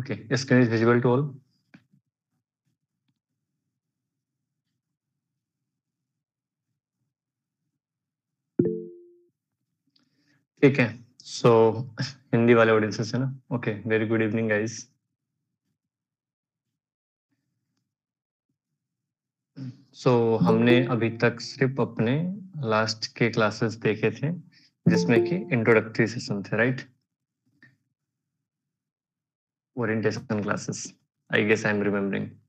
Okay, the screen is visible to all. ठीक है सो हिंदी वाले ऑडियंसेस है ना okay very good evening guys so हमने अभी तक सिर्फ अपने लास्ट के क्लासेस देखे थे जिसमें कि इंट्रोडक्टरी सेशन थे right right? orientation classes. I guess I'm remembering.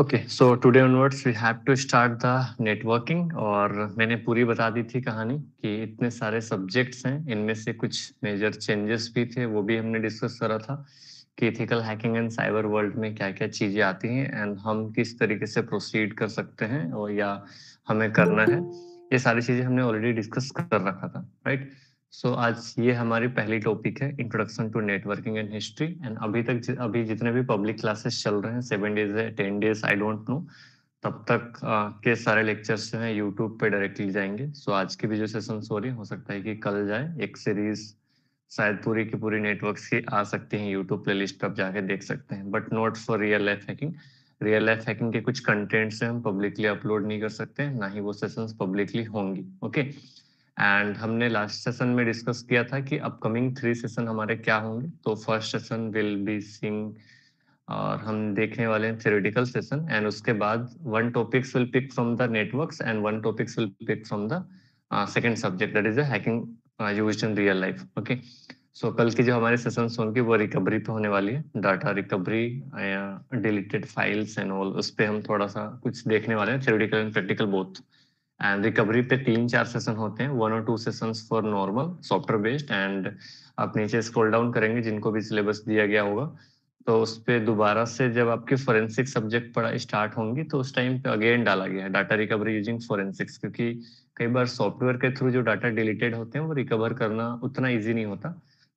Okay so today onwards we have to start the networking और मैंने पूरी बता दी थी कहानी कि इतने सारे सब्जेक्ट्स हैं इनमें से कुछ मेजर चेंजेस भी थे वो भी हमने डिस्कस करा था कि ethical hacking and cyber world में क्या क्या चीज़ें आती हैं एंड हम किस तरीके से प्रोसीड कर सकते हैं और या हमें करना है ये सारी चीज़ें हमने ऑलरेडी डिस्कस कर रखा था राइट right? सो so, आज ये हमारी पहली टॉपिक है introduction to networking and history and अभी तक जि, अभी जितने भी पब्लिक क्लासेस चल रहे हैं सेवन डेज है ten days I don't know तब तक uh, के सारे लेक्चर्स जो हैं यूट्यूब पे डायरेक्टली जाएंगे सो so, आज की भी जो सेशन हो रही हो सकता है कि कल जाए एक सीरीज शायद पूरी की पूरी नेटवर्क की आ सकती है यूट्यूब प्ले लिस्ट पर जाके देख सकते हैं but not for real life hacking real life hacking के कुछ कंटेंट्स हम पब्लिकली अपलोड नहीं कर सकते ना ही वो सेशंस पब्लिकली होंगी ओके okay? एंड हमने लास्ट सेशन में डिस्कस किया था कि अपकमिंग थ्री सेशन हमारे क्या होंगे तो फर्स्ट सेशन विल बी सिंग और हम देखने वाले हैं थ्योरेटिकल सेशन एंड उसके बाद one topics will pick from the networks and one topics will pick from the second subject that is hacking used in real life okay so कल की जो हमारे सेशन होंगे वो रिकवरी पे होने वाली है data recovery deleted files and all उस पर हम थोड़ा सा कुछ देखने वाले हैं theoretical and practical both and recovery पे तीन चार सेशन होते हैं वन और two session for normal software based and आप नीचे स्क्रोल डाउन करेंगे जिनको भी सिलेबस दिया गया होगा तो उस पर दोबारा से जब आपके फोरेंसिक सब्जेक्ट पढ़ा स्टार्ट होंगी तो उस टाइम पे अगेन डाला गया है डाटा रिकवरी यूजिंग फोरेंसिक्स क्योंकि कई बार सॉफ्टवेयर के थ्रू जो डाटा डिलीटेड होते हैं वो रिकवर करना उतना ईजी नहीं होता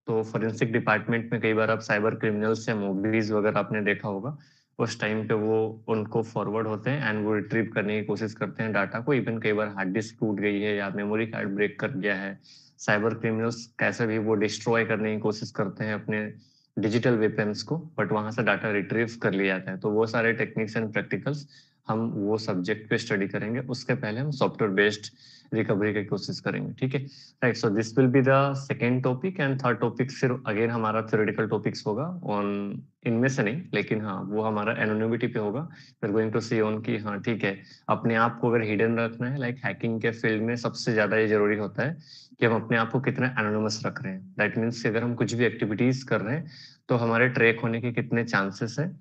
तो फोरेंसिक डिपार्टमेंट में कई बार आप साइबर क्रिमिनल्स या मूवीज वगैरह आपने देखा होगा उस टाइम पे वो उनको फॉरवर्ड होते हैं एंड वो रिट्रीव करने की कोशिश करते हैं डाटा को इवन कई बार हार्ड डिस्क टूट गई है या मेमोरी कार्ड ब्रेक कर गया है साइबर क्रिमिनल्स कैसे भी वो डिस्ट्रॉय करने की कोशिश करते हैं अपने डिजिटल वेपन्स को बट वहां से डाटा रिट्रीव कर लिया जाता है तो वो सारे टेक्निक्स एंड प्रैक्टिकल्स हम वो सब्जेक्ट पे स्टडी करेंगे उसके पहले हम सॉफ्टवेयर बेस्ड रिकवरी की कोशिश करेंगे ठीक है right so this will be the second topic and third topic फिर अगेन हमारा थ्योरेटिकल टॉपिक्स होगा ऑन इनमें से नहीं लेकिन हाँ वो हमारा एनोनिमिटी पे होगा फिर गोइंग टू सी ऑन की हाँ ठीक है अपने आप को अगर हिडन रखना है लाइक like हैकिंग के फील्ड में सबसे ज्यादा ये जरूरी होता है कि हम अपने आप को कितना एनोनिमस रख रहे हैं दैट मीन्स अगर हम कुछ भी एक्टिविटीज कर रहे हैं तो हमारे ट्रैक होने के कितने चांसेस है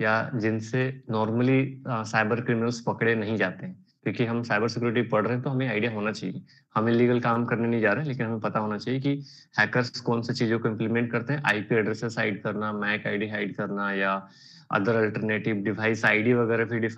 या जिनसे नॉर्मली साइबर क्रिमिनल्स पकड़े नहीं जाते हैं क्योंकि हम साइबर सिक्योरिटी पढ़ रहे हैं तो हमें आइडिया होना चाहिए हम इलीगल काम करने नहीं जा रहे हैं लेकिन हमें पता होना चाहिए कि हैकर्स कौन से चीजों को इम्प्लीमेंट करते हैं आईपी एड्रेसेस हाइड करना मैक आईडी हाइड करना या अदर अल्टरनेटिव डिवाइस आईडी वगैरह भी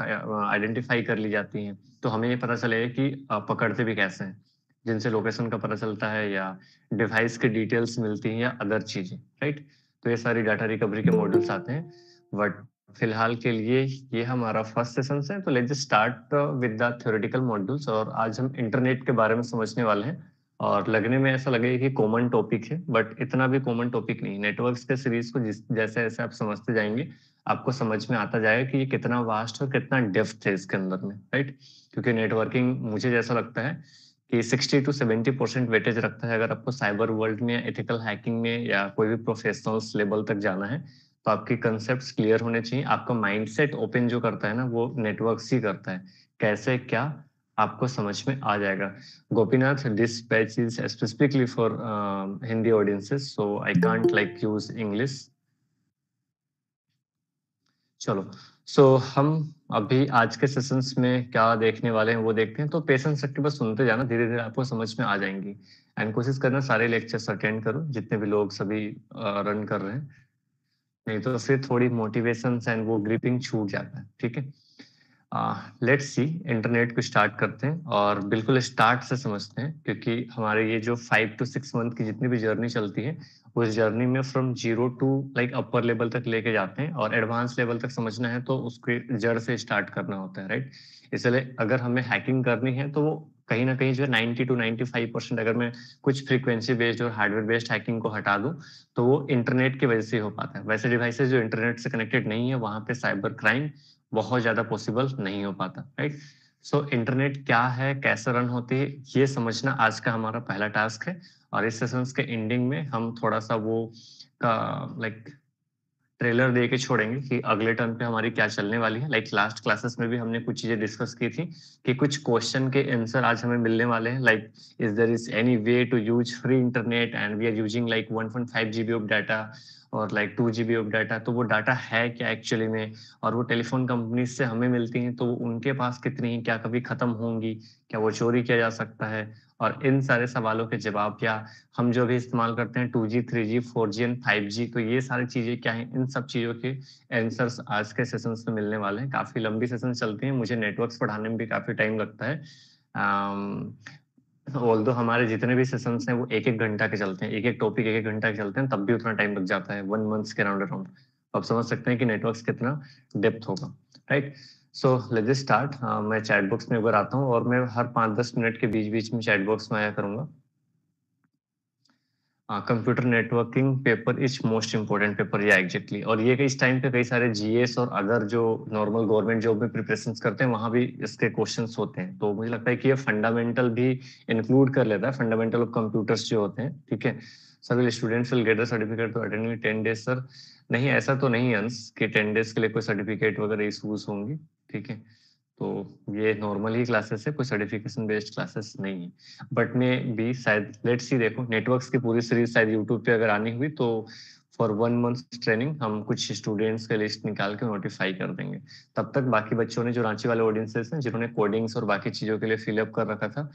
आइडेंटिफाई कर ली जाती है तो हमें ये पता चलेगा कि पकड़ते भी कैसे हैं जिनसे लोकेशन का पता चलता है या डिवाइस के डिटेल्स मिलती हैं या अदर चीजें राइट तो ये सारी डाटा रिकवरी के मॉडल्स आते हैं बट फिलहाल के लिए ये हमारा फर्स्ट सेशन है तो let's start with the theoretical modules और आज हम इंटरनेट के बारे में समझने वाले हैं और लगने में ऐसा लगेगा कि कॉमन टॉपिक है बट इतना भी कॉमन टॉपिक नहीं नेटवर्क्स के सीरीज को जिस जैसे जैसे आप समझते जाएंगे आपको समझ में आता जाएगा कि ये कितना वास्ट और कितना डेफ्थ है इसके अंदर में राइट क्योंकि नेटवर्किंग मुझे जैसा लगता है कि 60 टू 70 परसेंट वेटेज रखता है अगर आपको साइबर वर्ल्ड में एथिकल हैकिंग में या कोई भी प्रोफेशनल्स लेवल तक जाना है तो आपके कंसेप्ट क्लियर होने चाहिए आपका माइंडसेट ओपन जो करता है ना वो नेटवर्क ही करता है कैसे क्या आपको समझ में आ जाएगा Gopinath this batch is specifically for Hindi audiences so I can't like use English चलो सो so, हम अभी आज के सेशंस में क्या देखने वाले हैं वो देखते हैं तो पेशेंस सकते बस सुनते जाना धीरे धीरे आपको समझ में आ जाएंगी एंड कोशिश करना सारे लेक्चर्स अटेंड करो जितने भी लोग सभी रन uh, कर रहे हैं नहीं तो फिर थोड़ी मोटिवेशन एंड वो ग्रिपिंग छूट जाता है ठीक है लेट्स सी इंटरनेट को स्टार्ट करते हैं और बिल्कुल स्टार्ट से समझते हैं क्योंकि हमारे ये जो फाइव टू सिक्स मंथ की जितनी भी जर्नी चलती है उस जर्नी में from zero to like upper level तक लेके जाते हैं और एडवांस लेवल तक समझना है तो उसके जड़ से स्टार्ट करना होता है राइट इसलिए अगर हमें हैकिंग करनी है तो वो कहीं ना कहीं जो है नाइनटी टू फाइव परसेंट अगर मैं कुछ फ्रीक्वेंसी बेस्ड और हार्डवेयर बेस्ड हैकिंग को हटा दूं तो वो इंटरनेट की वजह से हो पाता है वैसे डिवाइसेस जो इंटरनेट से कनेक्टेड नहीं है वहां पे साइबर क्राइम बहुत ज्यादा पॉसिबल नहीं हो पाता राइट सो इंटरनेट क्या है कैसे रन होती है ये समझना आज का हमारा पहला टास्क है और इस सेशन के एंडिंग में हम थोड़ा सा वो लाइक ट्रेलर दे के छोड़ेंगे कि अगले टर्न पे हमारी क्या चलने वाली है लाइक लास्ट क्लासेस में भी हमने कुछ चीजें डिस्कस की थी कि कुछ क्वेश्चन के आंसर आज हमें मिलने वाले हैं like is there is any way to use free internet and we are using like one point five GB of data और like two GB of data तो वो डाटा है क्या एक्चुअली में और वो टेलीफोन कंपनीज से हमें मिलती हैं तो उनके पास कितनी क्या कभी खत्म होंगी क्या वो चोरी किया जा सकता है और इन सारे सवालों के जवाब या हम जो भी इस्तेमाल करते हैं two G three G four G and five G तो ये सारी चीजें क्या हैं इन सब चीजों के आंसर्स आज के सेशन में मिलने वाले हैं काफी लंबी सेशन चलते हैं मुझे नेटवर्क्स पढ़ाने में भी काफी टाइम लगता है ऑल दो हमारे जितने भी सेशन हैं वो एक एक घंटा के चलते हैं एक एक टॉपिक एक एक घंटा के चलते हैं तब भी उतना टाइम लग जाता है वन मंथ्स के राउंड अराउंड आप समझ सकते हैं कि नेटवर्क कितना डेप्थ होगा right right? So let just start मैं चैट बॉक्स में एक आता हूँ और मैं हर पाँच दस मिनट के बीच बीच में चैट बॉक्स में आया करूँगा computer networking paper is most important paper या एग्जैक्टली और ये इस टाइम पे कई सारे जीएस और अदर जो नॉर्मल गवर्नमेंट जॉब में प्रिपरेशन करते हैं वहां भी इसके क्वेश्चन होते हैं तो मुझे लगता है कि ये फंडामेंटल भी इंक्लूड कर लेता है फंडामेंटल ऑफ कंप्यूटर्स जो होते हैं ठीक है sir students will get the certificate to attend ten days sir नहीं ऐसा तो नहीं अंश कि टेन डेज के लिए कोई सर्टिफिकेट वगैरह इशूज होंगी ठीक है तो ये नॉर्मल ही क्लासेस है कोई सर्टिफिकेशन बेस्ड क्लासेस नहीं है बट में भी शायद लेट सी देखो नेटवर्क्स की पूरी सीरीज शायद यूट्यूब पे अगर आनी हुई तो फॉर वन मंथ ट्रेनिंग हम कुछ स्टूडेंट्स के लिस्ट निकाल के नोटिफाई कर देंगे तब तक बाकी बच्चों ने जो रांची वाले ऑडियंसेस हैं जिन्होंने कोडिंग्स और बाकी चीज़ों के लिए फिलअप कर रखा था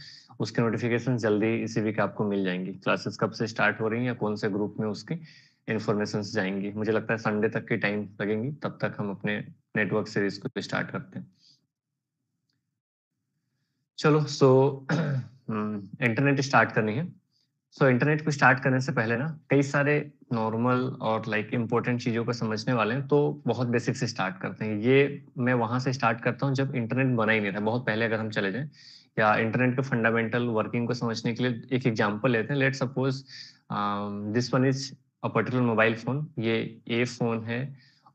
उसके नोटिफिकेशन जल्दी इसी वीक आपको मिल जाएंगी क्लासेस कब से स्टार्ट हो रही है या कौन से ग्रुप में उसकी इन्फॉर्मेशन जाएंगी मुझे लगता है संडे तक की टाइम लगेंगी तब तक हम अपने नेटवर्क सीरीज को स्टार्ट तो करते हैं चलो सो इंटरनेट स्टार्ट करनी है सो so, इंटरनेट को स्टार्ट करने से पहले ना कई सारे नॉर्मल और लाइक like, इम्पोर्टेंट चीज़ों को समझने वाले हैं तो बहुत बेसिक से स्टार्ट करते हैं ये मैं वहां से स्टार्ट करता हूँ जब इंटरनेट बना ही नहीं था बहुत पहले अगर हम चले जाएं या इंटरनेट के फंडामेंटल वर्किंग को समझने के लिए एक एग्जाम्पल लेते हैं let suppose this one is a particular mobile phone ये ए फ़ोन है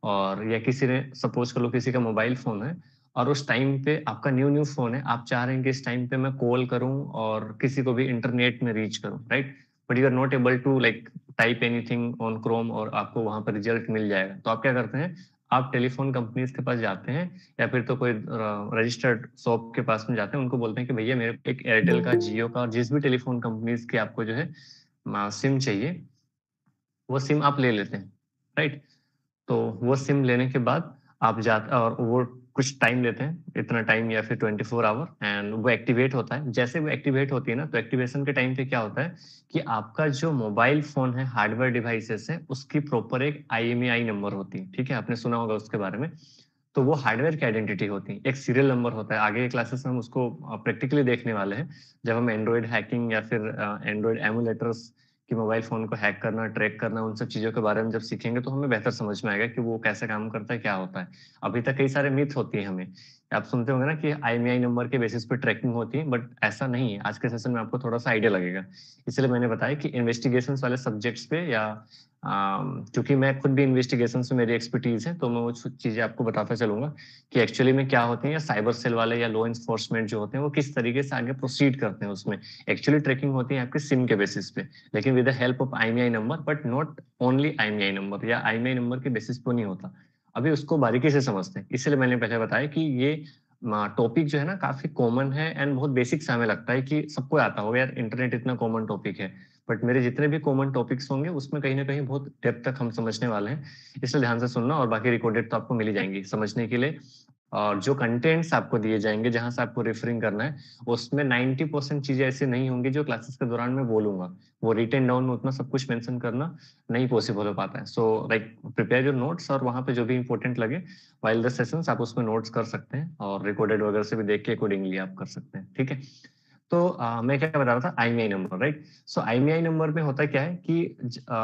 और या किसी ने सपोज कर लो किसी का मोबाइल फोन है और उस टाइम पे आपका न्यू न्यू फोन है आप चाह रहे हैं कि इस टाइम पे मैं कॉल करूं और किसी को भी इंटरनेट में रीच करूं right but you are not able to like type anything on Chrome और आपको वहां पर रिजल्ट मिल जाएगा तो आप क्या करते हैं आप टेलीफोन कंपनीज के पास जाते हैं या फिर तो कोई रजिस्टर्ड शॉप के पास में जाते हैं उनको बोलते हैं कि भैया मेरे एक एयरटेल का जियो का और जिस भी टेलीफोन कंपनीज की आपको जो है सिम चाहिए वो सिम आप ले लेते हैं राइट तो वो सिम लेने के बाद आप जाते और वो कुछ टाइम लेते हैं इतना टाइम या फिर 24 फोर आवर एंड वो एक्टिवेट होता है जैसे वो एक्टिवेट होती है ना तो एक्टिवेशन के टाइम पे क्या होता है कि आपका जो मोबाइल फोन है हार्डवेयर डिवाइसेस है उसकी प्रॉपर एक आई नंबर e होती है ठीक है आपने सुना होगा उसके बारे में तो वो हार्डवेयर की आइडेंटिटी होती है एक सीरियल नंबर होता है आगे क्लासेस में हम उसको प्रैक्टिकली देखने वाले हैं जब हम एंड्रॉइड हैकिंग या फिर एंड्रॉइड एमुलेटर्स कि मोबाइल फोन को हैक करना ट्रैक करना उन सब चीजों के बारे में जब सीखेंगे तो हमें बेहतर समझ में आएगा कि वो कैसे काम करता है क्या होता है अभी तक कई सारे मिथ होती है हमें आप सुनते होंगे ना कि आई नंबर e के बेसिस पे ट्रैकिंग होती है बट ऐसा नहीं है आज के सेशन में आपको थोड़ा सा आइडिया लगेगा इसलिए मैंने बताया कि इन्वेस्टिगेशन वाले सब्जेक्ट्स पे या क्योंकि मैं खुद भी इन्वेस्टिगेशन से मेरी एक्सपर्टीज है तो मैं वो चीजें आपको बताता चलूंगा कि एक्चुअली में क्या होते हैं या साइबर सेल वाले या लॉ इन्फोर्समेंट जो होते हैं वो किस तरीके से आगे प्रोसीड करते हैं उसमें एक्चुअली ट्रैकिंग होती है आपके सिम के बेसिस पे लेकिन with the help of IMEI number but not only IMEI number या आईएमआई नंबर के बेसिस पे नहीं होता अभी उसको बारीकी से समझते हैं इसलिए मैंने पहले बताया कि ये टॉपिक जो है ना काफी कॉमन है एंड बहुत बेसिक सा हमें लगता है कि सबको आता होगा यार इंटरनेट इतना कॉमन टॉपिक है बट मेरे जितने भी कॉमन टॉपिक्स होंगे उसमें कहीं ना कहीं बहुत डेप्थ तक हम समझने वाले हैं इसलिए ध्यान से सुनना और बाकी रिकॉर्डेड तो आपको मिली जाएंगी समझने के लिए और जो कंटेंट्स आपको दिए जाएंगे जहां से आपको रेफरिंग करना है उसमें नाइन्टी परसेंट चीजें ऐसी नहीं होंगी जो क्लासेस के दौरान मैं बोलूंगा वो रिटर्न डाउन में उतना सब कुछ मेंशन करना नहीं पॉसिबल हो पाता है so like prepare your notes और वहां पे जो भी इंपॉर्टेंट लगे वाइल द सेशन आप उसमें नोट्स कर सकते हैं और रिकॉर्डेड वगैरह से भी देख के अकॉर्डिंगली आप कर सकते हैं ठीक है तो आ, मैं क्या बता रहा था IMEI number right so IMEI number में होता क्या है कि ज, आ,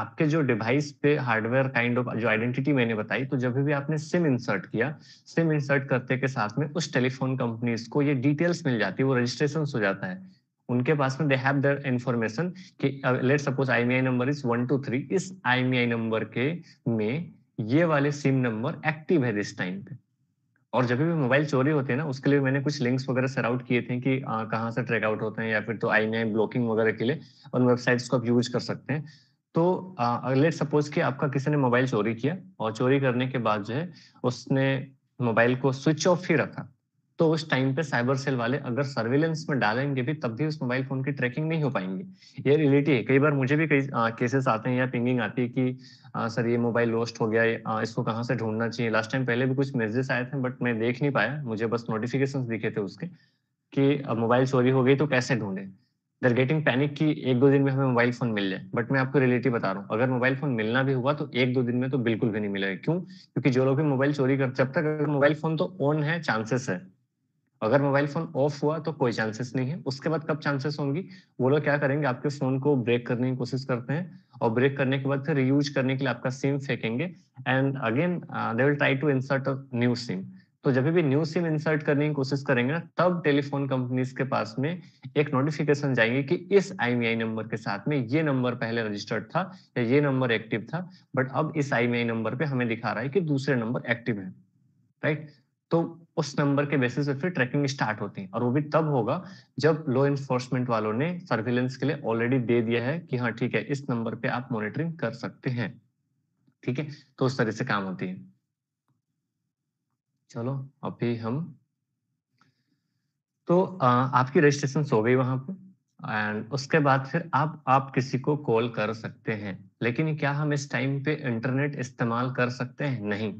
आपके जो डिवाइस पे हार्डवेयर काइंड ऑफ जो आइडेंटिटी मैंने बताई तो जब भी आपने सिम इंसर्ट किया सिम इंसर्ट करते के साथ में उस टेलीफोन कंपनीज को ये डिटेल्स मिल जाती है वो रजिस्ट्रेशन हो जाता है उनके पास में दे हैव देयर इन्फॉर्मेशन कि let suppose IMEI number is one two three इस आईएमआई नंबर के में ये वाले सिम नंबर एक्टिव है दिस टाइम पे और जब भी मोबाइल चोरी होते हैं ना उसके लिए मैंने कुछ लिंक्स वगैरह सर आउट किए थे कि आ, कहाँ से ट्रैक आउट होते हैं या फिर तो आई नई ब्लॉकिंग वगैरह के लिए उन वेबसाइट्स को आप यूज कर सकते हैं तो लेट सपोज कि आपका किसी ने मोबाइल चोरी किया और चोरी करने के बाद जो है उसने मोबाइल को स्विच ऑफ ही रखा तो उस टाइम पे साइबर सेल वाले अगर सर्विलेंस में डालेंगे भी तब भी उस मोबाइल फोन की ट्रैकिंग नहीं हो पाएंगे ये रियलिटी है कई बार मुझे भी कई केसेस आते हैं या पिंगिंग आती है कि आ, सर ये मोबाइल लॉस्ट हो गया आ, इसको कहाँ से ढूंढना चाहिए लास्ट टाइम पहले भी कुछ मैसेजेस आए थे बट मैं देख नहीं पाया मुझे बस नोटिफिकेशन दिखे थे उसके कि मोबाइल चोरी हो गई तो कैसे ढूंढे देर गेटिंग पैनिक की एक दो दिन में हमें मोबाइल फोन मिल जाए बट मैं आपको रिलेटिव बता रहा हूँ अगर मोबाइल फोन मिलना भी हुआ तो एक दो दिन में तो बिल्कुल भी नहीं मिलेगा क्यों क्योंकि जो लोग भी मोबाइल चोरी कर जब तक अगर मोबाइल फोन तो ऑन है चांसेस है अगर मोबाइल फोन ऑफ हुआ तो कोई चांसेस नहीं है उसके बाद कब चांसेस होंगी वो लोग क्या करेंगे आपके फोन को ब्रेक करने की कोशिश करते हैं और ब्रेक करने के बाद फिर रीयूज करने के लिए आपका सिम फेंकेंगे and again they will try to insert new SIM तो जब भी न्यू सिम इंसर्ट करने की कोशिश करेंगे ना तब टेलीफोन कंपनीज के पास में एक नोटिफिकेशन जाएंगे कि इस आईएमईआई नंबर e के साथ में ये नंबर पहले रजिस्टर्ड था या ये नंबर एक्टिव था बट अब इस आईएमईआई नंबर e पे हमें दिखा रहा है कि दूसरे नंबर एक्टिव है राइट तो उस नंबर के बेसिस पे फिर ट्रैकिंग स्टार्ट होती है और वो भी तब होगा जब लॉ इन्फोर्समेंट वालों ने सर्विलेंस के लिए ऑलरेडी दे दिया है कि हाँ ठीक है इस नंबर पे आप मॉनिटरिंग कर सकते हैं ठीक है तो उस तरह से काम होती है चलो अभी हम तो आ, आपकी रजिस्ट्रेशन हो गई वहां पर एंड उसके बाद फिर आप आप किसी को कॉल कर सकते हैं लेकिन क्या हम इस टाइम पे इंटरनेट इस्तेमाल कर सकते हैं नहीं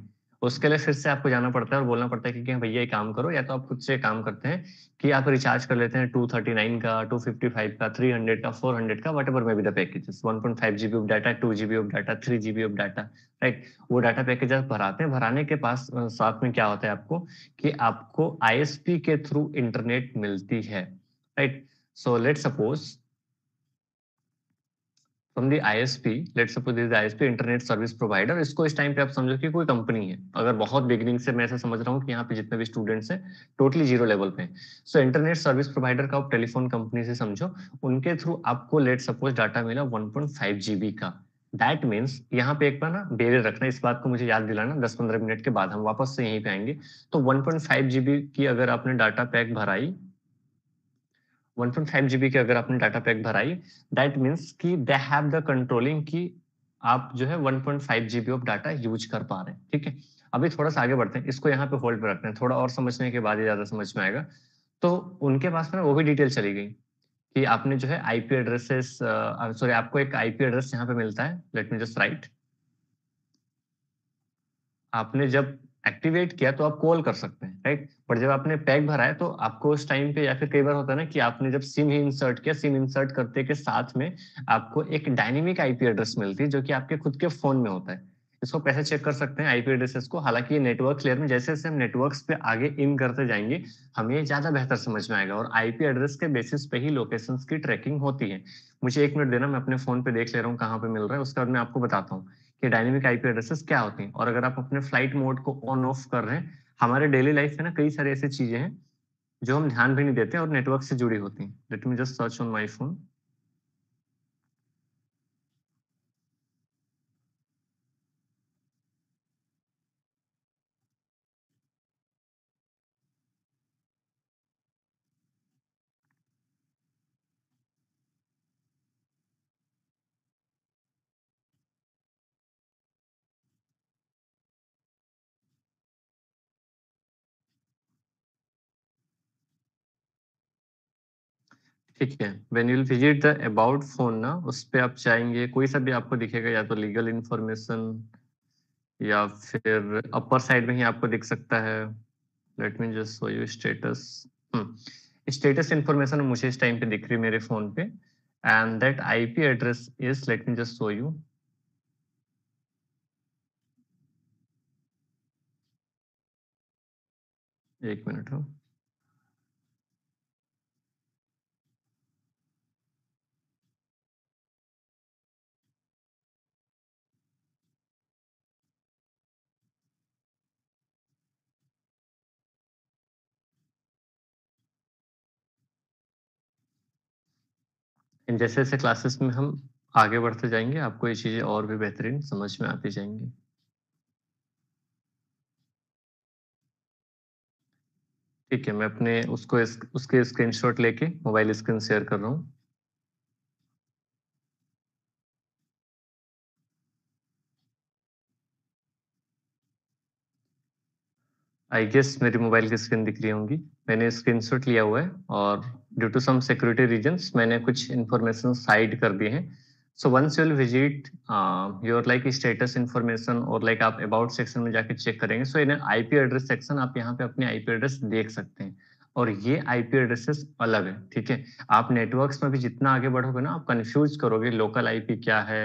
उसके लिए फिर से आपको जाना पड़ता है और बोलना पड़ता है कि हाँ भैया एक काम करो या तो आप खुद से काम करते हैं कि आप रिचार्ज कर लेते हैं टू नाइन का टू फिफ्टी फाइव का थ्री हंड्रेड का फोर हंड्रेड का whatever may be the one point five GB of data two GB of data three GB of data right वो डाटा पैकेज आप भराते हैं भराने के पास साथ में क्या होता है आपको कि आपको पी के थ्रू इंटरनेट मिलती है right so let suppose from the I S P let suppose this P internet service provider इसको इस टाइम पे आप समझो कि कोई कंपनी है अगर बहुत बिगनिंग से मैं ऐसा समझ रहा हूँ कि यहाँ पे जितने भी स्टूडेंट्स हैं टोटली जीरो लेवल पे सो इंटरनेट सर्विस प्रोवाइडर का आप टेलीफोन कंपनी से समझो उनके थ्रू आपको लेट सपोज डाटा मिला वन पॉइंट फाइव का दैट मीन्स यहाँ पे एक बार ना बेरियर रखना इस बात को मुझे याद दिलाना दस पंद्रह मिनट के बाद हम वापस से यहीं पे आएंगे तो वन पॉइंट 1.5 जीबी की अगर आपने डाटा पैक भराई 1.5 पॉइंट जीबी की अगर आपने डाटा पैक भराई दैट मीन्स कि दे हैव द कंट्रोलिंग की आप जो है 1.5 point GB of data use कर पा रहे हैं ठीक है अभी थोड़ा सा आगे बढ़ते हैं इसको यहाँ पे होल्ड पे रखते हैं थोड़ा और समझने के बाद ही ज्यादा समझ में आएगा तो उनके पास में वो भी डिटेल चली गई कि आपने जो है आईपी एड्रेसेस सॉरी आपको एक आईपी एड्रेस यहाँ पे मिलता है लेट मी जस्ट राइट आपने जब एक्टिवेट किया तो आप कॉल कर सकते हैं राइट पर जब आपने पैक भरा है तो आपको उस टाइम पे या फिर कई बार होता है ना कि आपने जब सिम ही इंसर्ट किया सिम इंसर्ट करते के साथ में आपको एक डायनेमिक आईपी एड्रेस मिलती है जो कि आपके खुद के फोन में होता है इसको कैसे चेक कर सकते हैं आईपी एड्रेसेस को हालांकि ये नेटवर्क लेयर में जैसे जैसे हम नेटवर्क्स पे आगे इन करते जाएंगे हमें ज्यादा बेहतर समझ में आएगा और आईपी एड्रेस के बेसिस पे ही लोकेशंस की ट्रैकिंग होती है मुझे एक मिनट देना मैं अपने फोन पे देख ले रहा हूँ कहाँ पे मिल रहा है उसके बाद मैं आपको बताता हूँ कि डायनेमिक आईपी एड्रेसेस क्या होते हैं और अगर आप अपने फ्लाइट मोड को ऑन ऑफ कर रहे हैं हमारे डेली लाइफ में ना कई सारी ऐसी चीजें हैं जो हम ध्यान भी नहीं देते और नेटवर्क से जुड़ी होती हैं let me just search on my phone ठीक है when you'll visit the about phone ना उस पर आप चाहेंगे कोई सा भी आपको दिखेगा या तो लीगल इंफॉर्मेशन या फिर अपर साइड में ही आपको दिख सकता है let me just show you status status information मुझे इस टाइम पे दिख रही मेरे फोन पे and that IP address is let me just show you एक मिनट हो हाँ। लेकिन जैसे जैसे क्लासेस में हम आगे बढ़ते जाएंगे आपको ये चीज़ें और भी बेहतरीन समझ में आती जाएंगी ठीक है मैं अपने उसको इस, उसके स्क्रीनशॉट लेके मोबाइल स्क्रीन शेयर कर रहा हूँ आई गेस मेरी मोबाइल की स्क्रीन दिख रही होंगी मैंने स्क्रीनशॉट लिया हुआ है और due to some security reason मैंने कुछ इन्फॉर्मेशन साइड कर दिए हैं so once you will visit your like status information और लाइक आप अबाउट सेक्शन में जाके चेक करेंगे so in IP address section आप यहाँ पे अपने आईपी एड्रेस देख सकते हैं और ये आईपी एड्रेसेस अलग है ठीक है आप नेटवर्क्स में भी जितना आगे बढ़ोगे ना आप कंफ्यूज करोगे लोकल आईपी क्या है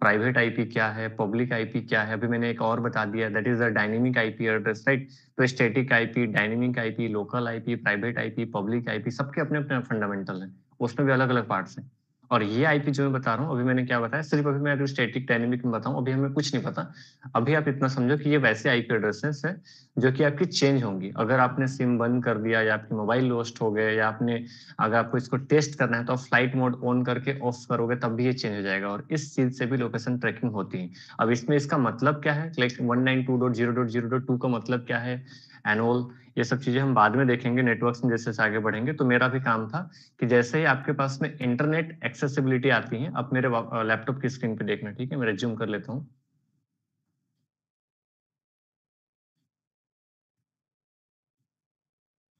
प्राइवेट आईपी क्या है पब्लिक आईपी क्या है अभी मैंने एक और बता दिया that is the dynamic IP address right तो static IP dynamic IP local IP private IP public IP सबके अपने अपने फंडामेंटल है उसमें भी अलग अलग पार्ट्स हैं और ये आईपी जो मैं बता रहा हूँ अभी मैंने क्या बताया सिर्फ अभी मैं अगर स्टेटिक डायनेमिक में बताऊँ अभी हमें कुछ नहीं पता अभी आप इतना समझो कि ये वैसे आईपी एड्रेसेस हैं जो कि आपकी चेंज होंगी अगर आपने सिम बंद कर दिया या आपकी मोबाइल लोस्ट हो गए या आपने अगर आपको इसको टेस्ट करना है तो आप फ्लाइट मोड ऑन करके ऑफ करोगे तब भी ये चेंज हो जाएगा और इस चीज से भी लोकेशन ट्रैकिंग होती है अब इसमें इसका मतलब क्या है लाइक वन का मतलब क्या है एनोल ये सब चीजें हम बाद में देखेंगे नेटवर्क्स में जैसे आगे बढ़ेंगे तो मेरा भी काम था कि जैसे ही आपके पास में इंटरनेट एक्सेसिबिलिटी आती है अब मेरे लैपटॉप की स्क्रीन पे देखना ठीक है मैं रेज्यूम कर लेता हूँ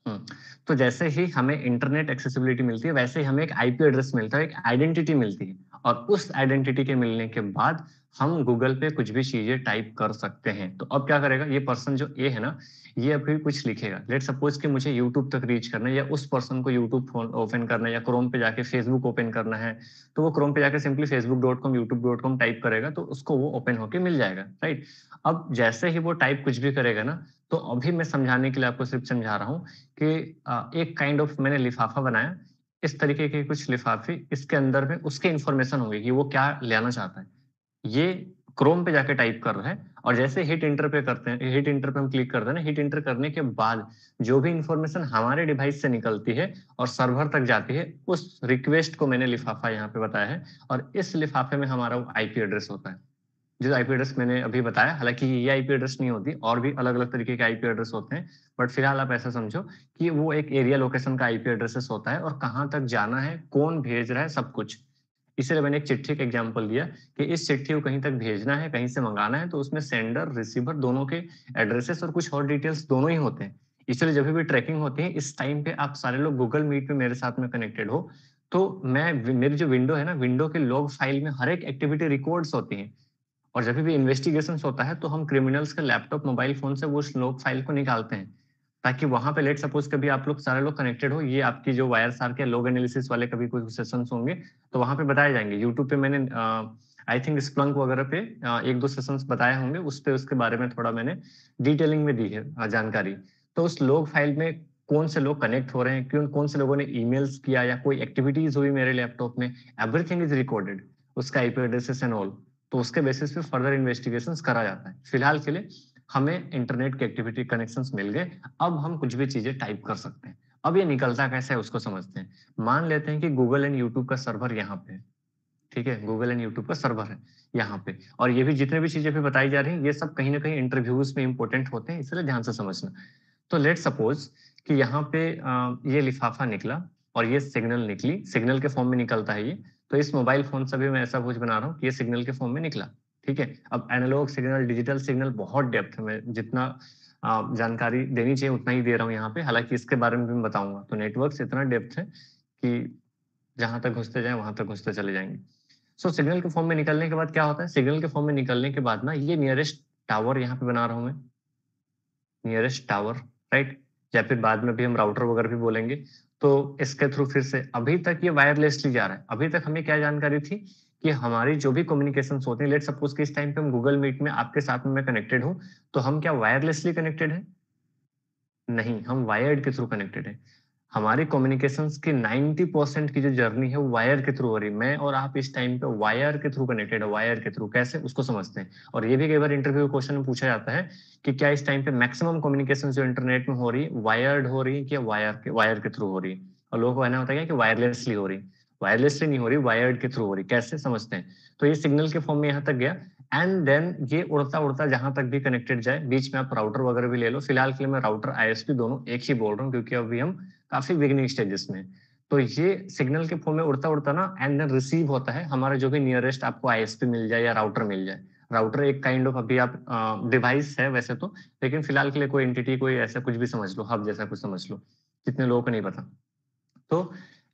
हम्म, तो जैसे ही हमें इंटरनेट एक्सेसिबिलिटी मिलती है वैसे ही हमें एक आईपी एड्रेस मिलता है एक आइडेंटिटी मिलती है और उस आइडेंटिटी के मिलने के बाद हम गूगल पे कुछ भी चीजें टाइप कर सकते हैं तो अब क्या करेगा ये पर्सन जो ए है ना ये अभी कुछ लिखेगा लेट सपोज कि मुझे यूट्यूब तक रीच करना है या उस पर्सन को यूट्यूब फोन ओपन करना है या क्रोम पे जाके फेसबुक ओपन करना है तो वो क्रोम पे जाके simply Facebook dot com YouTube dot com type करेगा तो उसको वो ओपन होके मिल जाएगा राइट अब जैसे ही वो टाइप कुछ भी करेगा ना तो अभी मैं समझाने के लिए आपको सिर्फ समझा रहा हूँ कि एक काइंड ऑफ मैंने लिफाफा बनाया इस तरीके के कुछ लिफाफे इसके अंदर में उसके इन्फॉर्मेशन होंगे कि वो क्या लेना चाहता है ये क्रोम पे जाके टाइप कर रहा है और जैसे हिट इंटर पे करते हैं हिट इंटर पे हम क्लिक करते हैं हिट इंटर करने के बाद जो भी इंफॉर्मेशन हमारे डिवाइस से निकलती है और सर्वर तक जाती है उस रिक्वेस्ट को मैंने लिफाफा यहाँ पे बताया है और इस लिफाफे में हमारा आईपी एड्रेस होता है जिस आईपी एड्रेस मैंने अभी बताया हालांकि ये आईपी एड्रेस नहीं होती और भी अलग अलग तरीके के आईपी एड्रेस होते हैं बट फिलहाल आप ऐसा समझो कि वो एक एरिया लोकेशन का आईपी एड्रेस होता है और कहाँ तक जाना है कौन भेज रहा है सब कुछ इसलिए मैंने एक चिट्ठी का एग्जाम्पल दिया कि इस चिट्ठी को कहीं तक भेजना है कहीं से मंगाना है तो उसमें सेंडर रिसीवर दोनों के एड्रेसेस और कुछ और डिटेल्स दोनों ही होते हैं इसलिए जब भी ट्रैकिंग होती है इस टाइम पे आप सारे लोग गूगल मीट में मेरे साथ में कनेक्टेड हो तो मैं मेरी जो विंडो है ना विंडो के लॉग फाइल में हर एक एक्टिविटी रिकॉर्ड्स होती है और जब भी इन्वेस्टिगेशन होता है तो हम क्रिमिनल्स के लैपटॉप मोबाइल फोन से वो लॉग फाइल को निकालते हैं ताकि वहां पे लेट सपोज कभी आप लोग सारे लोग कनेक्टेड हो ये आपकी जो वायर सार के लोग एनालिसिस वाले कभी कुछ सेशन होंगे तो वहां पे बताए जाएंगे यूट्यूब पे मैंने आई थिंक स्प्लंक वगैरह पे आ, एक दो सेशन बताए होंगे उस पर उसके बारे में थोड़ा मैंने डिटेलिंग में दी है जानकारी तो उस लोग फाइल में कौन से लोग कनेक्ट हो रहे हैं क्यों कौन से लोगों ने ईमेल्स किया या कोई एक्टिविटीज हुई मेरे लैपटॉप में एवरीथिंग इज रिकॉर्डेड उसका आईपी एड्रेसेस एंड ऑल तो उसके बेसिस पे फर्दर इन्वेस्टिगेशन करा जाता है फिलहाल के लिए हमें इंटरनेट के एक्टिविटी कनेक्शन मिल गए अब हम कुछ भी चीजें टाइप कर सकते हैं अब ये निकलता कैसे है उसको समझते हैं मान लेते हैं कि गूगल एंड यूट्यूब का सर्वर यहाँ पे ठीक है गूगल एंड यूट्यूब का सर्वर है यहाँ पे और ये भी जितने भी चीजें भी बताई जा रही हैं ये सब कहीं ना कहीं इंटरव्यूज में इंपॉर्टेंट होते हैं इसलिए ध्यान से समझना तो लेट सपोज कि यहाँ पे ये लिफाफा निकला और ये सिग्नल निकली सिग्नल के फॉर्म में निकलता है ये तो इस मोबाइल फोन से भी मैं ऐसा कुछ बना रहा हूँ कि ये सिग्नल के फॉर्म में निकला ठीक है अब एनालॉग सिग्नल डिजिटल सिग्नल बहुत डेप्थ में जितना जानकारी देनी चाहिए उतना ही दे रहा हूँ यहाँ पे हालांकि इसके बारे में भी बताऊंगा तो नेटवर्क इतना डेप्थ है कि जहां तक घुसते जाए वहां तक घुसते चले जाएंगे सो सिग्नल के फॉर्म में निकलने के बाद क्या होता है सिग्नल के फॉर्म में निकलने के बाद ना ये नियरेस्ट टावर यहाँ पे बना रहा हूँ मैं नियरेस्ट टावर राइट या फिर बाद में भी हम राउटर वगैरह भी बोलेंगे तो इसके थ्रू फिर से अभी तक ये वायरलेसली जा रहा है अभी तक हमें क्या जानकारी थी कि हमारे जो भी कम्युनिकेशन होते हैं लेट सपोज कि इस टाइम पे हम गूगल मीट में आपके साथ में कनेक्टेड हूँ तो हम क्या वायरलेसली कनेक्टेड है नहीं हम वायर्ड के थ्रू कनेक्टेड है हमारे कम्युनिकेशन की 90 परसेंट की जो जर्नी है वो वायर के थ्रू हो रही है मैं और आप इस टाइम पे वायर के थ्रू कनेक्टेड है वायर के थ्रू कैसे उसको समझते हैं और ये भी कई बार इंटरव्यू क्वेश्चन में पूछा जाता है कि क्या इस टाइम पे मैक्सिमम कम्युनिकेशन जो इंटरनेट में हो रही है वायर्ड हो रही है कि वायर के वायर के थ्रू हो रही है और लोगों को कहना होता है कि वायरलेसली हो रही है वायरलेस से नहीं हो रही वायर्ड के थ्रू हो रही कैसे समझते हैं तो ये सिग्नल के फॉर्म में यहाँ तक गया एंड देन ये उड़ता उड़ता जहां तक भी कनेक्टेड जाए बीच में आप राउटर वगैरह भी ले लो फिलहाल के लिए मैं राउटर आईएसपी दोनों एक ही बोल रहा हूँ क्योंकि अभी हम काफी बिगनिंग स्टेजेस में तो ये सिग्नल के फॉर्म में उड़ता उड़ता ना एंड देन रिसीव होता है हमारा जो भी नियरेस्ट आपको आईएसपी मिल जाए या राउटर मिल जाए राउटर एक काइंड ऑफ अभी आप डिवाइस है वैसे तो लेकिन फिलहाल के लिए कोई एंटिटी कोई ऐसा कुछ भी समझ लो हब जैसा कुछ समझ लो जितने लोगों को नहीं पता तो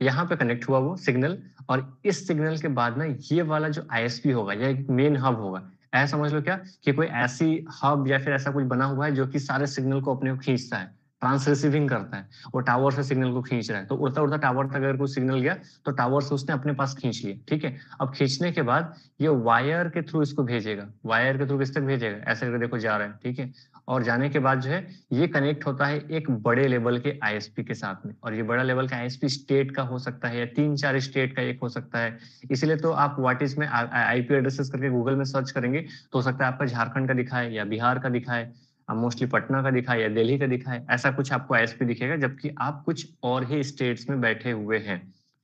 यहाँ पे कनेक्ट हुआ वो सिग्नल और इस सिग्नल के बाद ना ये वाला जो आईएसपी होगा या एक मेन हब होगा ऐसा समझ लो क्या कि कोई ऐसी हब या फिर ऐसा कुछ बना हुआ है जो कि सारे सिग्नल को अपने को खींचता है ट्रांसरिसिविंग करता है वो टावर से सिग्नल को खींच रहा है तो उड़ता उड़ता टावर तक अगर कोई सिग्नल गया तो टावर से उसने अपने पास खींच लिया ठीक है अब खींचने के बाद ये वायर के थ्रू इसको भेजेगा वायर के थ्रू किस तक भेजेगा ऐसे करके देखो जा रहा है ठीक है और जाने के बाद जो है ये कनेक्ट होता है एक बड़े लेवल के आईएसपी के साथ में और ये बड़ा लेवल का आईएसपी स्टेट का हो सकता है या तीन चार स्टेट का एक हो सकता है इसीलिए तो आप व्हाट इज में आईपी एड्रेसेस करके गूगल में सर्च करेंगे तो हो सकता है आपका झारखंड का दिखाए या बिहार का दिखाए मोस्टली पटना का दिखाए या दिल्ली का दिखाए ऐसा कुछ आपको आईएसपी दिखेगा जबकि आप कुछ और ही स्टेट्स में बैठे हुए हैं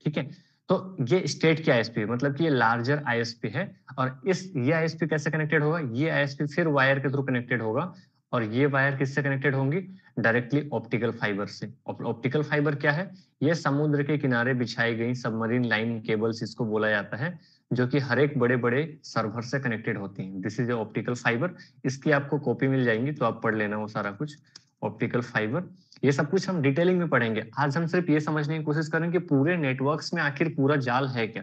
ठीक है तो ये स्टेट की आईएसपी मतलब कि ये लार्जर आईएसपी है और इस ये आईएसपी कैसे कनेक्टेड होगा ये आईएसपी फिर वायर के थ्रू कनेक्टेड होगा और ये वायर किससे कनेक्टेड होंगी डायरेक्टली ऑप्टिकल फाइबर से ऑप्टिकल फाइबर क्या है ये समुद्र के किनारे बिछाई गई सबमरीन लाइन केबल्स इसको बोला जाता है जो कि हर एक बड़े बड़े सर्वर से कनेक्टेड होती हैं दिस इज ऑप्टिकल फाइबर इसकी आपको कॉपी मिल जाएंगी तो आप पढ़ लेना वो सारा कुछ ऑप्टिकल फाइबर ये सब कुछ हम डिटेलिंग में पढ़ेंगे आज हम सिर्फ ये समझने की कोशिश करें कि पूरे नेटवर्क्स में आखिर पूरा जाल है क्या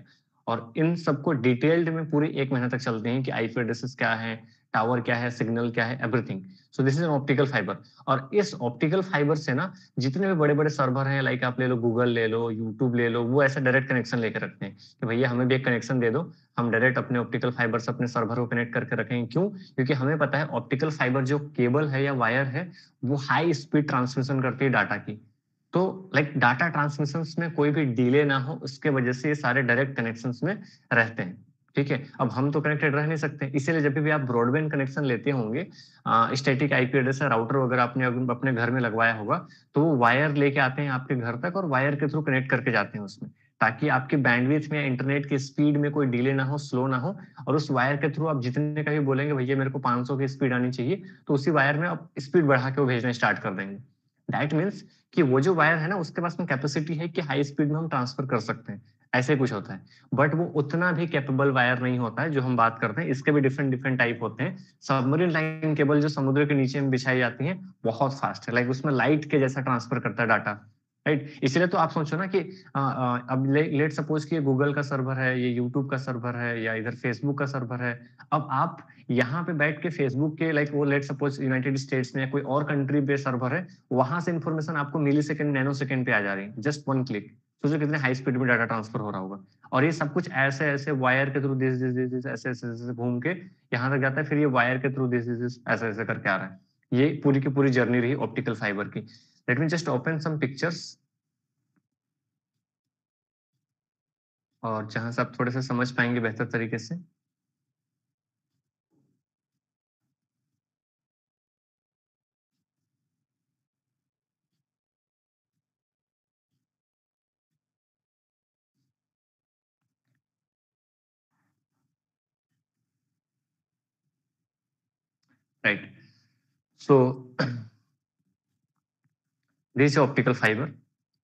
और इन सबको डिटेल्ड में पूरे एक महीना तक चलते हैं कि आईपी एड्रेसेस क्या है टावर क्या है सिग्नल क्या है everything so this is optical fibre और इस ऑप्टिकल फाइबर से ना जितने भी बड़े बड़े सर्वर हैं लाइक आप ले लो गूगल ले लो यूट्यूब ले लो वो ऐसा डायरेक्ट कनेक्शन लेकर रखते हैं कि भैया हमें भी एक कनेक्शन दे दो हम डायरेक्ट अपने ऑप्टिकल फाइबर से अपने सर्वर को कनेक्ट करके रखेंगे क्यों क्योंकि हमें पता है ऑप्टिकल फाइबर जो केबल है या वायर है वो हाई स्पीड ट्रांसमिशन करती है डाटा की तो लाइक डाटा ट्रांसमिशन में कोई भी डिले ना हो उसके वजह से ये सारे डायरेक्ट कनेक्शन में रहते हैं ठीक है अब हम तो कनेक्टेड रह नहीं सकते इसीलिए जब भी आप ब्रॉडबैंड कनेक्शन लेते होंगे स्टैटिक आईपी एड्रेस या राउटर वगैरह आपने अपने घर में लगवाया होगा तो वो वायर लेके आते हैं आपके घर तक और वायर के थ्रू कनेक्ट करके जाते हैं उसमें ताकि आपके बैंडविथ में इंटरनेट की स्पीड में कोई डिले ना हो स्लो ना हो और उस वायर के थ्रू आप जितने का भी बोलेंगे भैया मेरे को 500 की स्पीड आनी चाहिए तो उसी वायर में आप स्पीड बढ़ा के वो भेजना स्टार्ट कर देंगे दैट मीन्स कि वो जो वायर है ना उसके पास में कैपेसिटी है कि हाई स्पीड में हम ट्रांसफर कर सकते हैं ऐसे कुछ होता है बट वो उतना भी कैपेबल वायर नहीं होता है जो हम बात करते हैं इसके भी डिफरेंट डिफरेंट टाइप होते हैं सबमरीन लाइन केबल जो समुद्र के नीचे में बिछाई जाती है बहुत फास्ट है लाइक उसमें लाइट के जैसा ट्रांसफर करता है डाटा राइट इसलिए तो आप सोचो ना कि आ, आ, अब ले, लेट सपोज कि गूगल का सर्वर है ये यूट्यूब का सर्वर है या इधर फेसबुक का सर्वर है अब आप यहाँ पे बैठ के फेसबुक के लाइक वो लेट सपोज यूनाइटेड स्टेट्स में या कोई और कंट्री पे सर्वर है वहां से इन्फॉर्मेशन आपको मिली सेकेंड नैनो सेकेंड पे आ जा रही है जस्ट वन क्लिक सोचो तो कितने हाई स्पीड में डाटा ट्रांसफर हो रहा होगा और ये सब कुछ ऐसे ऐसे वायर के थ्रू दिस ऐसे ऐसे घूम के यहाँ तक जाता है फिर ये वायर के थ्रू दिस ऐसे ऐसे करके आ रहा है ये पूरी की पूरी जर्नी रही ऑप्टिकल फाइबर की let me just open some pictures और जहां से आप थोड़े से समझ पाएंगे बेहतर तरीके से right? So this optical fibre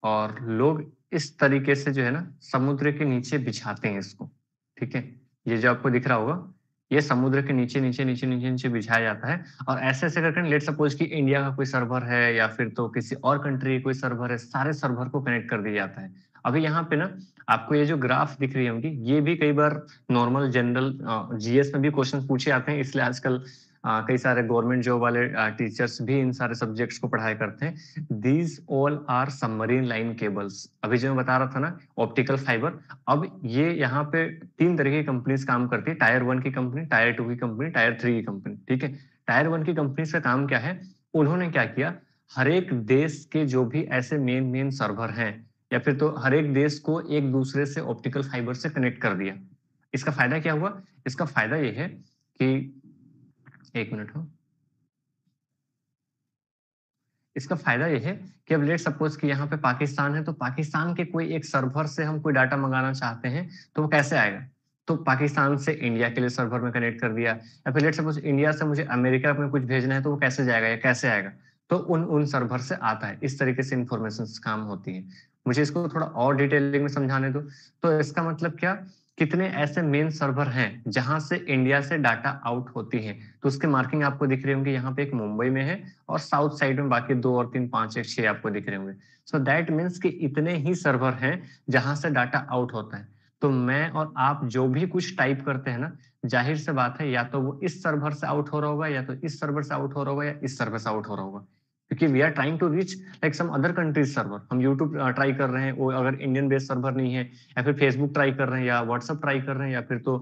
और लोग इस तरीके से जो है ना समुद्र के नीचे बिछाते हैं इसको ठीक है ये जो आपको दिख रहा होगा ये समुद्र के नीचे नीचे नीचे नीचे नीचे बिछाया जाता है और ऐसे ऐसे करके लेट सपोज कि इंडिया का कोई सर्वर है या फिर तो किसी और कंट्री का कोई सर्वर है सारे सर्वर को कनेक्ट कर दिया जाता है अभी यहाँ पे ना आपको ये जो ग्राफ दिख रही होंगी ये भी कई बार नॉर्मल जनरल जीएस में भी क्वेश्चन पूछे जाते हैं इसलिए आजकल कई सारे गवर्नमेंट जॉब वाले टीचर्स भी इन सारे सब्जेक्ट्स को पढ़ाया करते हैं these all are submarine line cables अभी जो मैं बता रहा था ना ऑप्टिकल फाइबर अब ये यहाँ पे तीन तरह की कंपनीज काम करती है टायर वन की कंपनी टायर टू की कंपनी टायर थ्री की कंपनी ठीक है टायर वन की कंपनी का काम क्या है उन्होंने क्या किया हर एक देश के जो भी ऐसे मेन मेन सर्वर हैं या फिर तो हर एक देश को एक दूसरे से ऑप्टिकल फाइबर से कनेक्ट कर दिया इसका फायदा क्या हुआ इसका फायदा यह है कि एक मिनट हो हाँ। इसका फायदा यह है कि अब लेट सपोज कि यहाँ पे पाकिस्तान है तो पाकिस्तान के कोई एक सर्वर से हम कोई डाटा मंगाना चाहते हैं तो वो कैसे आएगा तो पाकिस्तान से इंडिया के लिए सर्वर में कनेक्ट कर दिया या फिर लेट सपोज इंडिया से मुझे अमेरिका में कुछ भेजना है तो वो कैसे जाएगा या कैसे आएगा तो उन उन सर्वर से आता है इस तरीके से इंफॉर्मेशन काम होती है मुझे इसको थोड़ा और डिटेलिंग में समझाने दो तो इसका मतलब क्या कितने ऐसे मेन सर्वर हैं जहां से इंडिया से डाटा आउट होती है तो उसके मार्किंग आपको दिख रहे होंगे यहाँ पे एक मुंबई में है और साउथ साइड में बाकी दो और तीन पांच एक छह आपको दिख रहे होंगे सो दैट मीन्स कि इतने ही सर्वर हैं जहां से डाटा आउट होता है तो मैं और आप जो भी कुछ टाइप करते हैं ना जाहिर से बात है या तो वो इस सर्वर से आउट हो रहा होगा या तो इस सर्वर से आउट हो रहा होगा या इस सर्वर से आउट हो रहा होगा क्योंकि we are trying to reach like some other countries server हम यूट्यूब ट्राई uh, कर रहे हैं वो अगर इंडियन बेस्ड सर्वर नहीं है या फिर फेसबुक ट्राई कर रहे हैं या व्हाट्सअप ट्राई कर रहे हैं या फिर तो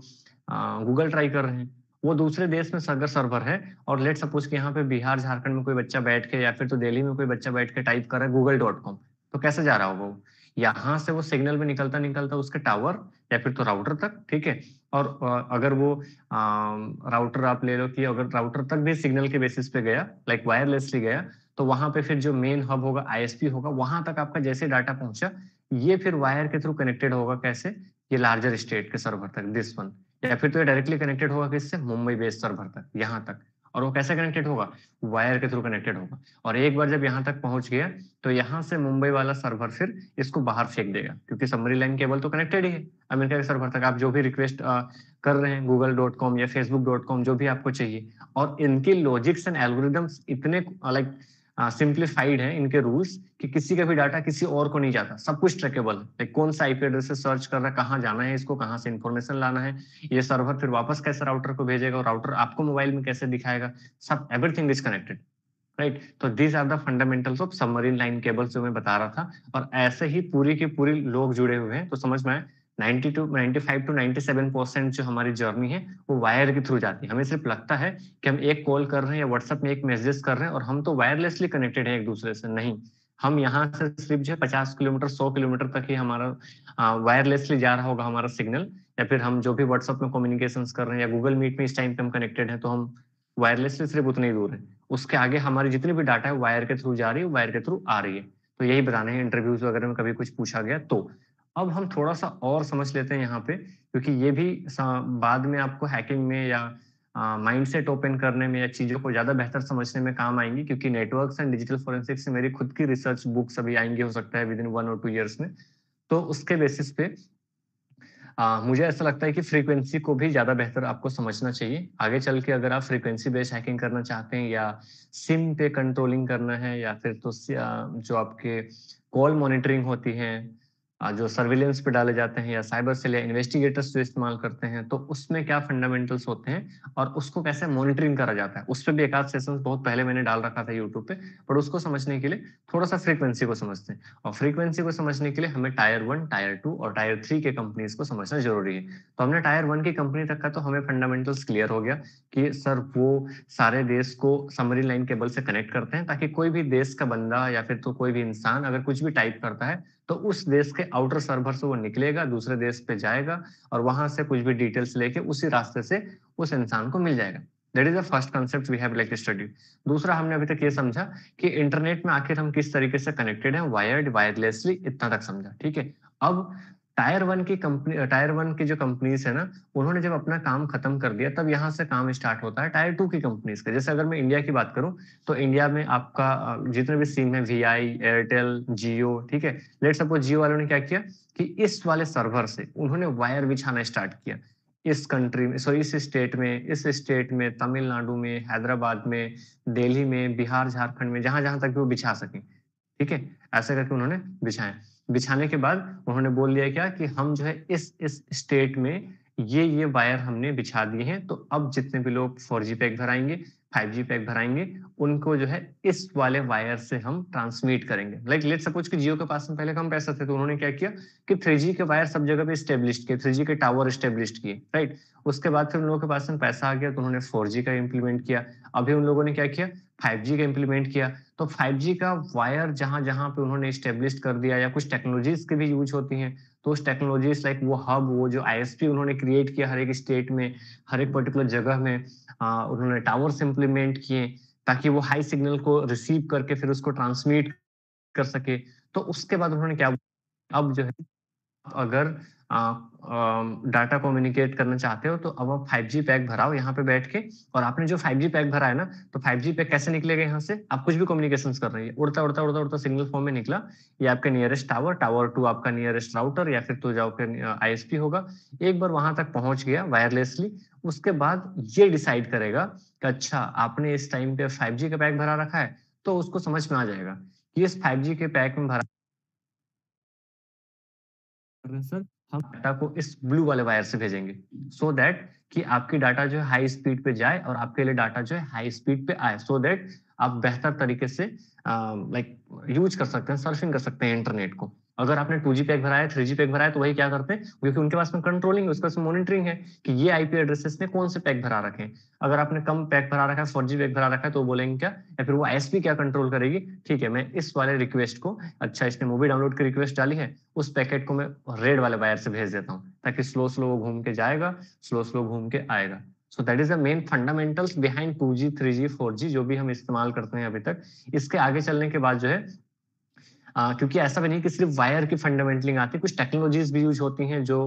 गूगल uh, ट्राई कर रहे हैं वो दूसरे देश में अगर सर्वर है और लेट सपोज कि यहाँ पे बिहार झारखंड में कोई बच्चा बैठ के या फिर तो दिल्ली में कोई बच्चा बैठ के टाइप कर रहा है गूगल डॉट कॉम तो कैसे जा रहा होगा वो यहाँ से वो सिग्नल में निकलता निकलता उसके टावर या फिर तो राउटर तक ठीक है और uh, अगर वो आ, um, राउटर आप ले लो कि अगर राउटर तक भी सिग्नल के बेसिस पे गया लाइक वायरलेसली गया तो वहां पे फिर जो मेन हब होगा आईएसपी होगा वहां तक आपका जैसे डाटा पहुंचा ये फिर वायर के थ्रू कनेक्टेड होगा कैसे ये लार्जर स्टेट के सर्वर तक दिस वन या फिर तो ये डायरेक्टली कनेक्टेड होगा किससे मुंबई बेस्ड सर्वर तक यहाँ तक और वो कैसे कनेक्टेड होगा वायर के थ्रू कनेक्टेड होगा और एक बार जब यहाँ तक पहुंच गया तो यहाँ से मुंबई वाला सर्वर फिर इसको बाहर फेंक देगा क्योंकि समरी लाइन केबल तो कनेक्टेड ही है अमेरिका के सर्वर तक आप जो भी रिक्वेस्ट कर रहे हैं गूगल डॉट कॉम या फेसबुक डॉट कॉम जो भी आपको चाहिए और इनकी लॉजिक्स एंड एल्गोरिदम्स इतने लाइक सिंप्लीफाइड है इनके रूल्स कि किसी का भी डाटा किसी और को नहीं जाता सब कुछ ट्रेकेबल है लाइक कौन सा आईपी एड्रेस से सर्च कर रहा है कहाँ जाना है इसको कहाँ से इन्फॉर्मेशन लाना है ये सर्वर फिर वापस कैसे राउटर को भेजेगा और राउटर आपको मोबाइल में कैसे दिखाएगा सब एवरीथिंग इज कनेक्टेड राइट तो these are the fundamentals of submarine line cables जो मैं बता रहा था और ऐसे ही पूरी के पूरी लोग जुड़े हुए हैं तो समझ में आए नाइन्टी परसेंट जो हमारी जर्नी है वो वायर के थ्रू जाती है हमें सिर्फ लगता है कि हम एक कॉल कर रहे हैं या व्हाट्सएप में एक मैसेज कर रहे हैं और हम तो वायरलेसली कनेक्टेड है एक दूसरे से नहीं हम यहाँ से सिर्फ जो है पचास किलोमीटर सौ किलोमीटर तक ही हमारा वायरलेसली जा रहा होगा हमारा सिग्नल या फिर हम जो भी व्हाट्सएप में कम्युनिकेशन कर रहे हैं या गूगल मीट में इस टाइम पे हम कनेक्टेड हैं तो हम वायरलेसली सिर्फ उतने ही दूर है उसके आगे हमारी जितनी भी डाटा है वायर के थ्रू जा रही है वायर के थ्रू आ रही है तो यही बताना है इंटरव्यूज वगैरह में कभी कुछ पूछा गया तो अब हम थोड़ा सा और समझ लेते हैं यहाँ पे क्योंकि ये भी बाद में आपको हैकिंग में या माइंड सेट ओपन करने में या चीजों को ज्यादा बेहतर समझने में काम आएंगी क्योंकि नेटवर्क्स एंड डिजिटल फोरेंसिक्स से मेरी खुद की रिसर्च बुक्स अभी आएंगी हो सकता है विद इन वन और टू ईयर्स में तो उसके बेसिस पे आ, मुझे ऐसा लगता है कि फ्रीक्वेंसी को भी ज्यादा बेहतर आपको समझना चाहिए आगे चल के अगर आप फ्रीक्वेंसी बेस्ड हैकिंग करना चाहते हैं या सिम पे कंट्रोलिंग करना है या फिर तो जो आपके कॉल मॉनिटरिंग होती है जो सर्विलेंस पे डाले जाते हैं या साइबर सेल या इन्वेस्टिगेटर्स जो इस्तेमाल करते हैं तो उसमें क्या फंडामेंटल्स होते हैं और उसको कैसे मॉनिटरिंग करा जाता है उस पर भी एक आध सेशन बहुत पहले मैंने डाल रखा था यूट्यूब पे पर उसको समझने के लिए थोड़ा सा फ्रीक्वेंसी को समझते हैं और फ्रीक्वेंसी को समझने के लिए हमें टायर वन टायर टू और टायर थ्री के कंपनीज को समझना जरूरी है तो हमने टायर वन की कंपनी तक का तो हमें फंडामेंटल्स क्लियर हो गया कि सर वो सारे देश को समरी लाइन केबल से कनेक्ट करते हैं ताकि कोई भी देश का बंदा या फिर तो कोई भी इंसान अगर कुछ भी टाइप करता है तो उस देश के आउटर सर्वर से वो निकलेगा दूसरे देश पे जाएगा और वहां से कुछ भी डिटेल्स लेके उसी रास्ते से उस इंसान को मिल जाएगा that is the first concept we have like study दूसरा हमने अभी तक ये समझा कि इंटरनेट में आखिर हम किस तरीके से कनेक्टेड है वायर्ड वायरलेसली इतना तक समझा ठीक है अब टायर वन की कंपनी टायर वन की जो कंपनीज है ना उन्होंने जब अपना काम खत्म कर दिया तब यहाँ से काम स्टार्ट होता है टायर टू की कंपनीज का जैसे अगर मैं इंडिया की बात करूँ तो इंडिया में आपका जितने भी सिम है वी आई एयरटेल जियो ठीक है लेट सपोज जियो वालों ने क्या किया कि इस वाले सर्वर से उन्होंने वायर बिछाना स्टार्ट किया इस कंट्री में सॉरी इस स्टेट में इस स्टेट में तमिलनाडु में हैदराबाद में दिल्ली में बिहार झारखंड में जहां जहां तक वो बिछा सके ठीक है ऐसा करके उन्होंने बिछाया बिछाने के बाद उन्होंने बोल लिया क्या कि हम जो है इस इस स्टेट में ये ये वायर हमने बिछा दिए हैं तो अब जितने भी लोग फोर जी पैक भराएंगे फाइव जी पैक भराएंगे उनको जो है इस वाले वायर से हम ट्रांसमिट करेंगे लाइक लेट सपोज कि जियो के पास में पहले कम पैसा थे तो उन्होंने क्या किया कि जी के वायर सब जगह पे स्टेब्लिश किए जी के टावर स्टेब्लिश किए राइट उसके बाद फिर उन लोगों के पास में पैसा आ गया तो उन्होंने जी का इम्प्लीमेंट किया अभी उन लोगों ने क्या किया जी का इम्प्लीमेंट किया तो जी का वायर जहां जहां पे उन्होंने स्टेब्लिश कर दिया या कुछ टेक्नोलॉजीज के भी यूज होती है तो उस टेक्नोलॉजी लाइक वो हब वो जो आईएसपी उन्होंने क्रिएट किया हर एक स्टेट में हर एक पर्टिकुलर जगह में आ, उन्होंने टावर्स इम्प्लीमेंट किए ताकि वो हाई सिग्नल को रिसीव करके फिर उसको ट्रांसमिट कर सके तो उसके बाद उन्होंने क्या अब जो है अगर डाटा कम्युनिकेट करना चाहते हो तो अब आप 5G पैक भराओ यहाँ पे बैठ के और आपने जो 5G पैक भरा है ना तो 5G पैक कैसे निकलेगा यहाँ से आप कुछ भी कम्युनिकेशन कर रही है उड़ता उड़ता उड़ता उड़ता सिग्नल फॉर्म में निकला ये आपके नियरेस्ट टावर टावर टू आपका नियरेस्ट राउटर या फिर तो जाओ फिर आई होगा एक बार वहां तक पहुंच गया वायरलेसली उसके बाद ये डिसाइड करेगा कि अच्छा आपने इस टाइम पे फाइव का पैक भरा रखा है तो उसको समझ में आ जाएगा कि इस 5G के पैक में भरा सर हम डाटा को इस ब्लू वाले वायर से भेजेंगे सो so दैट कि आपकी डाटा जो है हाई स्पीड पे जाए और आपके लिए डाटा जो है हाई स्पीड पे आए सो so दैट आप बेहतर तरीके से लाइक यूज कर सकते हैं सर्फिंग कर सकते हैं इंटरनेट को अगर आपने टू जी पैक भराया थ्री जी पैक भराया तो वही क्या करते हैं क्योंकि उनके पास में कंट्रोलिंग उसके पास मॉनिटरिंग है कि ये आईपी एड्रेसेस ने कौन से पैक भरा रखे हैं अगर आपने कम पैक भरा रखा है फोर जी पैक भरा रखा है तो बोलेंगे क्या या फिर वो एसपी क्या कंट्रोल करेगी ठीक है मैं इस वाले रिक्वेस्ट को अच्छा इसने मूवी डाउनलोड की रिक्वेस्ट डाली है उस पैकेट को मैं रेड वाले वायर से भेज देता हूँ ताकि स्लो स्लो वो घूम के जाएगा स्लो स्लो घूम के आएगा so that is the main fundamentals behind G four G जो भी हम इस्तेमाल करते हैं अभी तक इसके आगे चलने के बाद जो है क्योंकि ऐसा भी नहीं कि सिर्फ वायर की फंडामेंटलिंग आती है कुछ टेक्नोलॉजीज भी यूज होती हैं जो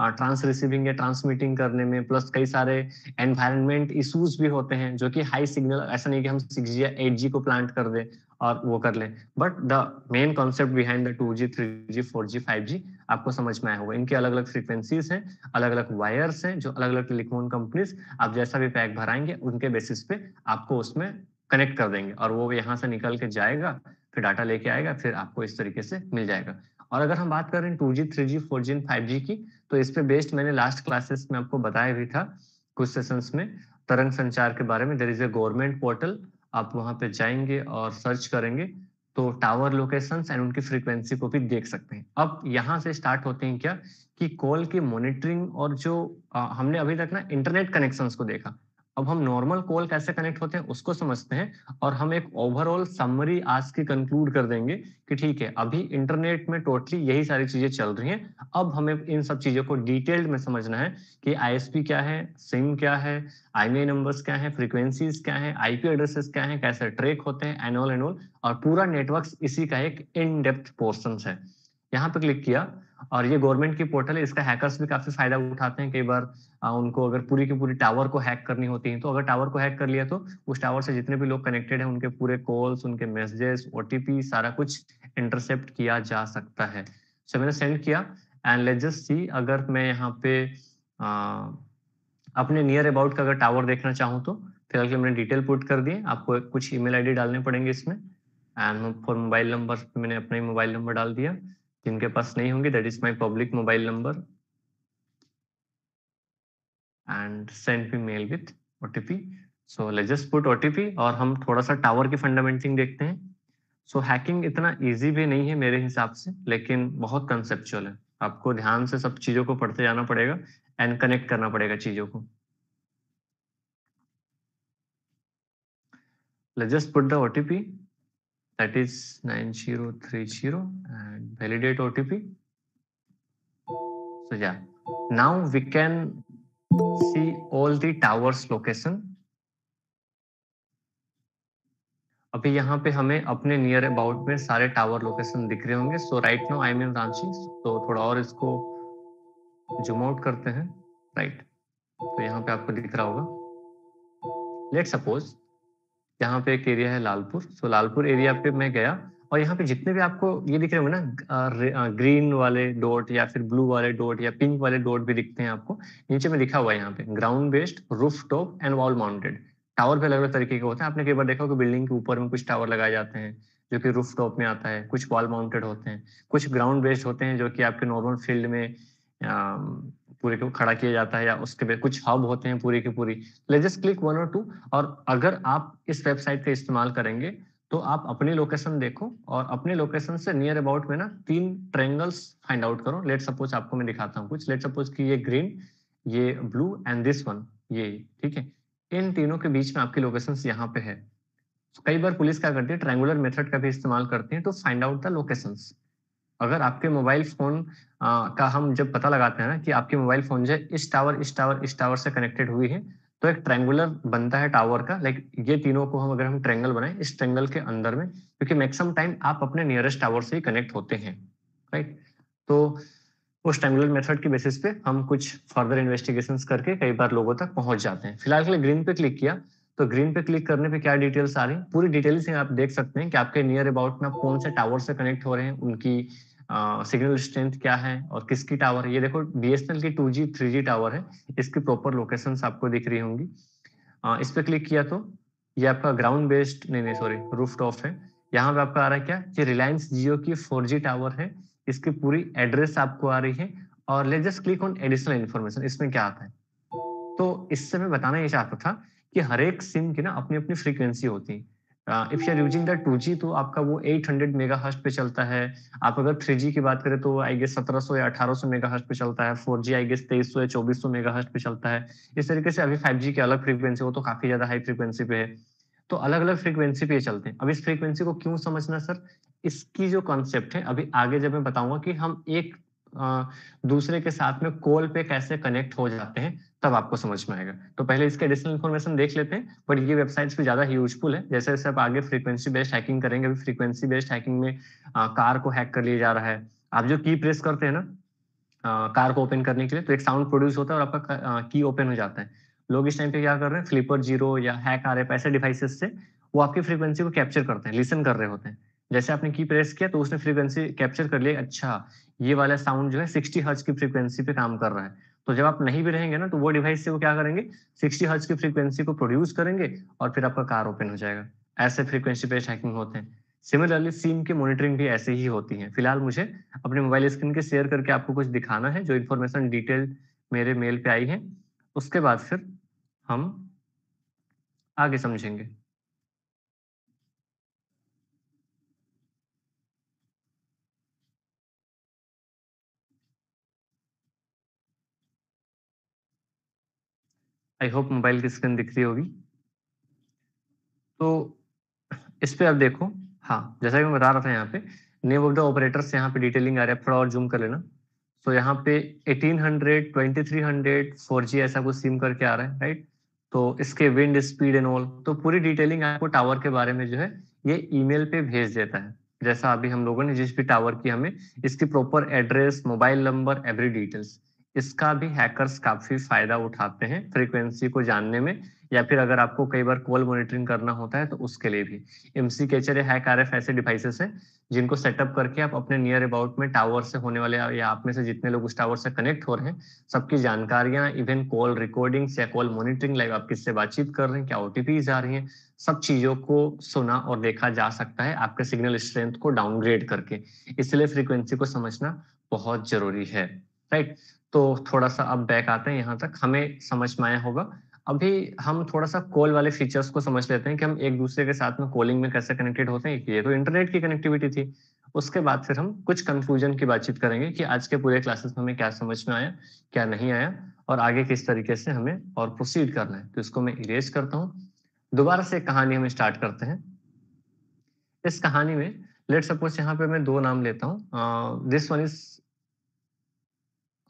ट्रांस रिसीविंग या ट्रांसमिटिंग करने में प्लस कई सारे एनवायरमेंट इशूज भी होते हैं जो कि हाई सिग्नल ऐसा नहीं कि हम सिक्स जी या एट जी को प्लांट कर दें और वो कर लें but the main concept behind the two G three G four G five G आपको समझ में आया होगा इनके अलग अलग फ्रिक्वेंसीज हैं अलग अलग वायर्स हैं जो अलग अलग टेलीफोन कंपनीज आप जैसा भी पैक भराएंगे उनके बेसिस पे आपको उसमें कनेक्ट कर देंगे और वो यहाँ से निकल के जाएगा फिर डाटा लेके आएगा फिर आपको इस तरीके से मिल जाएगा और अगर हम बात करें two G three G four G five G की तो इस पे बेस्ड मैंने लास्ट क्लासेस में आपको बताया भी था कुछ सेशंस में तरंग संचार के बारे में there is a government portal आप वहां पे जाएंगे और सर्च करेंगे तो टावर लोकेशंस एंड उनकी फ्रीक्वेंसी को भी देख सकते हैं अब यहाँ से स्टार्ट होते हैं क्या कि कॉल की मॉनिटरिंग और जो आ, हमने अभी तक ना इंटरनेट कनेक्शंस को देखा अब हम नॉर्मल कॉल कैसे कनेक्ट होते हैं उसको समझते हैं और हम एक ओवरऑल समरी आज की कंक्लूड कर देंगे कि ठीक है अभी इंटरनेट में टोटली यही सारी चीजें चल रही हैं अब हमें इन सब चीजों को डिटेल्ड में समझना है कि आईएसपी क्या है सिम क्या है आई नंबर्स क्या है फ्रिक्वेंसीज क्या है आईपी एड्रेसेस क्या है कैसे ट्रेक होते हैं एनऑल एनऑल और पूरा नेटवर्क इसी का एक इनडेप्थ पोर्सन है यहाँ पे क्लिक किया और ये गवर्नमेंट की पोर्टल है इसका हैकर्स भी काफी फायदा उठाते हैं कई बार उनको अगर पूरी की पूरी टावर को हैक करनी होती है तो अगर टावर को हैक कर लिया तो उस टावर से जितने भी लोग कनेक्टेड है उनके पूरे कॉल्स उनके मैसेजेस ओ सारा कुछ इंटरसेप्ट किया जा सकता है सो मैंने सेंड किया एंड लेट जस्ट सी अगर मैं यहाँ पे आ, अपने नियर अबाउट का अगर टावर देखना चाहूँ तो फिलहाल के मैंने डिटेल पुट कर दिए आपको कुछ ईमेल आईडी डालने पड़ेंगे इसमें एंड फॉर मोबाइल नंबर मैंने अपना ही मोबाइल नंबर डाल दिया जिनके पास नहीं होंगे that is my public mobile number and send me mail with OTP so let's just put OTP और हम थोड़ा सा टावर की फंडामेंटिंग देखते हैं सो so, हैकिंग इतना इजी भी नहीं है मेरे हिसाब से लेकिन बहुत कंसेप्चुअल है आपको ध्यान से सब चीजों को पढ़ते जाना पड़ेगा एंड कनेक्ट करना पड़ेगा चीजों को let's just put the OTP that is 9030 and validate OTP. So yeah, now we can see all the towers location. अभी यहाँ पे हमें अपने नियर अबाउट में सारे टावर लोकेशन दिख रहे होंगे so right now I am Ranchi तो थोड़ा और इसको जूम आउट करते हैं राइट right. तो यहाँ पे आपको दिख रहा होगा लेट सपोज यहाँ पे एक एरिया है लालपुर सो लालपुर एरिया पे मैं गया और यहाँ पे जितने भी आपको ये दिख रहे होंगे ना ग्रीन वाले डॉट या फिर ब्लू वाले डॉट या पिंक वाले डॉट भी दिखते हैं आपको नीचे में लिखा हुआ है यहाँ पे ground based rooftop and wall mounted tower पे अलग अलग तरीके के होते हैं आपने कई बार देखा होगा बिल्डिंग के ऊपर में कुछ टावर लगाए जाते हैं जो कि रूफ टॉप में आता है कुछ वॉल माउंटेड होते हैं कुछ ग्राउंड बेस्ड होते हैं जो कि आपके नॉर्मल फील्ड में पूरे को खड़ा किया जाता है या उसके पे कुछ हब होते हैं पूरी की पूरी लेजेस्ट क्लिक वन और टू और अगर आप इस वेबसाइट का इस्तेमाल करेंगे तो आप अपनी लोकेशन देखो और अपने लोकेशन से नियर अबाउट में ना तीन ट्रेंगल्स फाइंड आउट करो लेट सपोज आपको मैं दिखाता हूँ कुछ लेट सपोज की ये ग्रीन ये ब्लू एंड दिस वन ये ठीक है इन तीनों के बीच में आपकी लोकेशन यहाँ पे है कई बार पुलिस क्या करती है ट्रेंगुलर मेथड का भी इस्तेमाल करती है to find out the locations अगर आपके मोबाइल फोन का हम जब पता लगाते हैं ना कि आपके मोबाइल फोन जो इस टावर इस टावर इस टावर से कनेक्टेड हुई है तो एक ट्रायंगुलर बनता है टावर का लाइक ये तीनों को हम अगर हम ट्रैंगल बनाए इस ट्रैंगल के अंदर में क्योंकि मैक्सिमम टाइम आप अपने नियरेस्ट टावर से ही कनेक्ट होते हैं राइट तो उस ट्रैंगुलर मेथड के बेसिस पे हम कुछ फर्दर इन्वेस्टिगेशन करके कई बार लोगों तक पहुंच जाते हैं फिलहाल के लिए ग्रीन पे क्लिक किया तो ग्रीन पे क्लिक करने पे क्या डिटेल्स आ रही है पूरी डिटेल्स आप देख सकते हैं कि आपके नियर अबाउट में आप कौन से टावर तो से कनेक्ट हो रहे हैं उनकी सिग्नल स्ट्रेंथ क्या है और किसकी टावर है ये देखो बीएसएनएल की two G three G tower है इसकी प्रॉपर लोकेशन आपको दिख रही होंगी इस पर क्लिक किया तो ये आपका ग्राउंड बेस्ड नहीं नहीं सॉरी रूफ टॉप है यहाँ पे आपका आ रहा है क्या ये रिलायंस जियो की फोर जी टावर है इसकी पूरी एड्रेस आपको आ रही है और let just click on additional information इसमें क्या आता है तो इससे मैं बताना ये चाहता था कि हर एक सिम की ना अपनी अपनी फ्रीक्वेंसी होती है if you are using the 2G तो आपका वो 800 मेगाहर्ट्ज पे चलता है आप अगर 3G की बात करें तो आई गेस सत्रह या 1800 मेगा पे चलता है 4G आई गेस सौ या 2400 मेगाहर्ट्ज पे चलता है इस तरीके से अभी 5G की अलग फ्रीक्वेंसी हो तो काफी ज्यादा हाई फ्रीक्वेंसी पे है तो अलग अलग फ्रीक्वेंसी पे चलते हैं अब इस फ्रीक्वेंसी को क्यों समझना सर इसकी जो कॉन्सेप्ट है अभी आगे जब मैं बताऊंगा कि हम एक दूसरे के साथ में कॉल पे कैसे कनेक्ट हो जाते हैं तब आपको समझ में आएगा तो पहले इसके एडिशनल इन्फॉर्मेशन देख लेते हैं बट ये वेबसाइट्स भी ज्यादा यूजफुल है जैसे जैसे आप आगे फ्रीक्वेंसी बेस्ड हैकिंग करेंगे अभी फ्रीक्वेंसी बेस्ड हैकिंग में आ, कार को हैक कर लिया जा रहा है आप जो की प्रेस करते हैं ना कार को ओपन करने के लिए तो एक साउंड प्रोड्यूस होता है और आपका की ओपन हो जाता है लोग इस टाइम पे क्या कर रहे हैं फ्लिपर जीरो या हैक आ रहे ऐसे डिवाइसेस से वो आपकी फ्रीक्वेंसी को कैप्चर करते हैं लिसन कर रहे होते हैं जैसे आपने की प्रेस किया तो उसने फ्रीक्वेंसी कैप्चर कर लिया अच्छा ये वाला साउंड जो है सिक्सटी हर्ज की फ्रीक्वेंसी पे काम कर रहा है तो जब आप नहीं भी रहेंगे ना तो वो डिवाइस से वो क्या करेंगे सिक्सटी हर्ज की फ्रीक्वेंसी को प्रोड्यूस करेंगे और फिर आपका कार ओपन हो जाएगा ऐसे फ्रीक्वेंसी पे हैकिंग होते हैं सिमिलरली सिम की मॉनिटरिंग भी ऐसे ही होती है फिलहाल मुझे अपने मोबाइल स्क्रीन के शेयर करके आपको कुछ दिखाना है जो इन्फॉर्मेशन डिटेल मेरे मेल पे आई है उसके बाद फिर हम आगे समझेंगे आई होप मोबाइल की स्क्रीन दिख रही होगी तो इस पर आप देखो हाँ जैसा कि मैं बता रहा था यहाँ पे नेम ऑफ द ऑपरेटर्स यहाँ पे डिटेलिंग आ रहा है थोड़ा और जूम कर लेना तो यहाँ पे 1800, 2300, 4G ऐसा कुछ सिम करके आ रहा है राइट तो इसके विंड स्पीड एंड ऑल तो पूरी डिटेलिंग आपको टावर के बारे में जो है ये ईमेल पे भेज देता है जैसा अभी हम लोगों ने जिस भी टावर की हमें इसकी proper address mobile number every details इसका भी हैकर्स काफी फायदा उठाते हैं फ्रीक्वेंसी को जानने में या फिर अगर आपको कई बार कॉल मॉनिटरिंग करना होता है तो उसके लिए भी एमसी कैचर या हैक आरएफ ऐसे डिवाइसेस हैं जिनको सेटअप करके आप अपने नियर अबाउट में टावर से होने वाले या आप में से जितने लोग उस टावर से कनेक्ट हो रहे हैं सबकी जानकारियां इवन कॉल रिकॉर्डिंग या कॉल मॉनिटरिंग लाइव आप किससे बातचीत कर रहे हैं क्या ओटीपी जा रही है सब चीजों को सुना और देखा जा सकता है आपके सिग्नल स्ट्रेंथ को डाउनग्रेड करके इसलिए फ्रीक्वेंसी को समझना बहुत जरूरी है राइट right? तो थोड़ा सा अब बैक आते हैं यहाँ तक हमें समझ में आया होगा अभी हम थोड़ा सा कॉल वाले फीचर्स को समझ लेते हैं कि हम एक दूसरे के साथ में कॉलिंग में कैसे कनेक्टेड होते हैं ये तो इंटरनेट की कनेक्टिविटी थी उसके बाद फिर हम कुछ कंफ्यूजन की बातचीत करेंगे कि आज के पूरे क्लासेस में हमें क्या समझ में आया क्या नहीं आया और आगे किस तरीके से हमें और प्रोसीड करना है तो इसको मैं इरेज करता हूँ दोबारा से कहानी हम स्टार्ट करते हैं इस कहानी में लेट सपोज यहाँ पे मैं दो नाम लेता हूँ दिस वन इज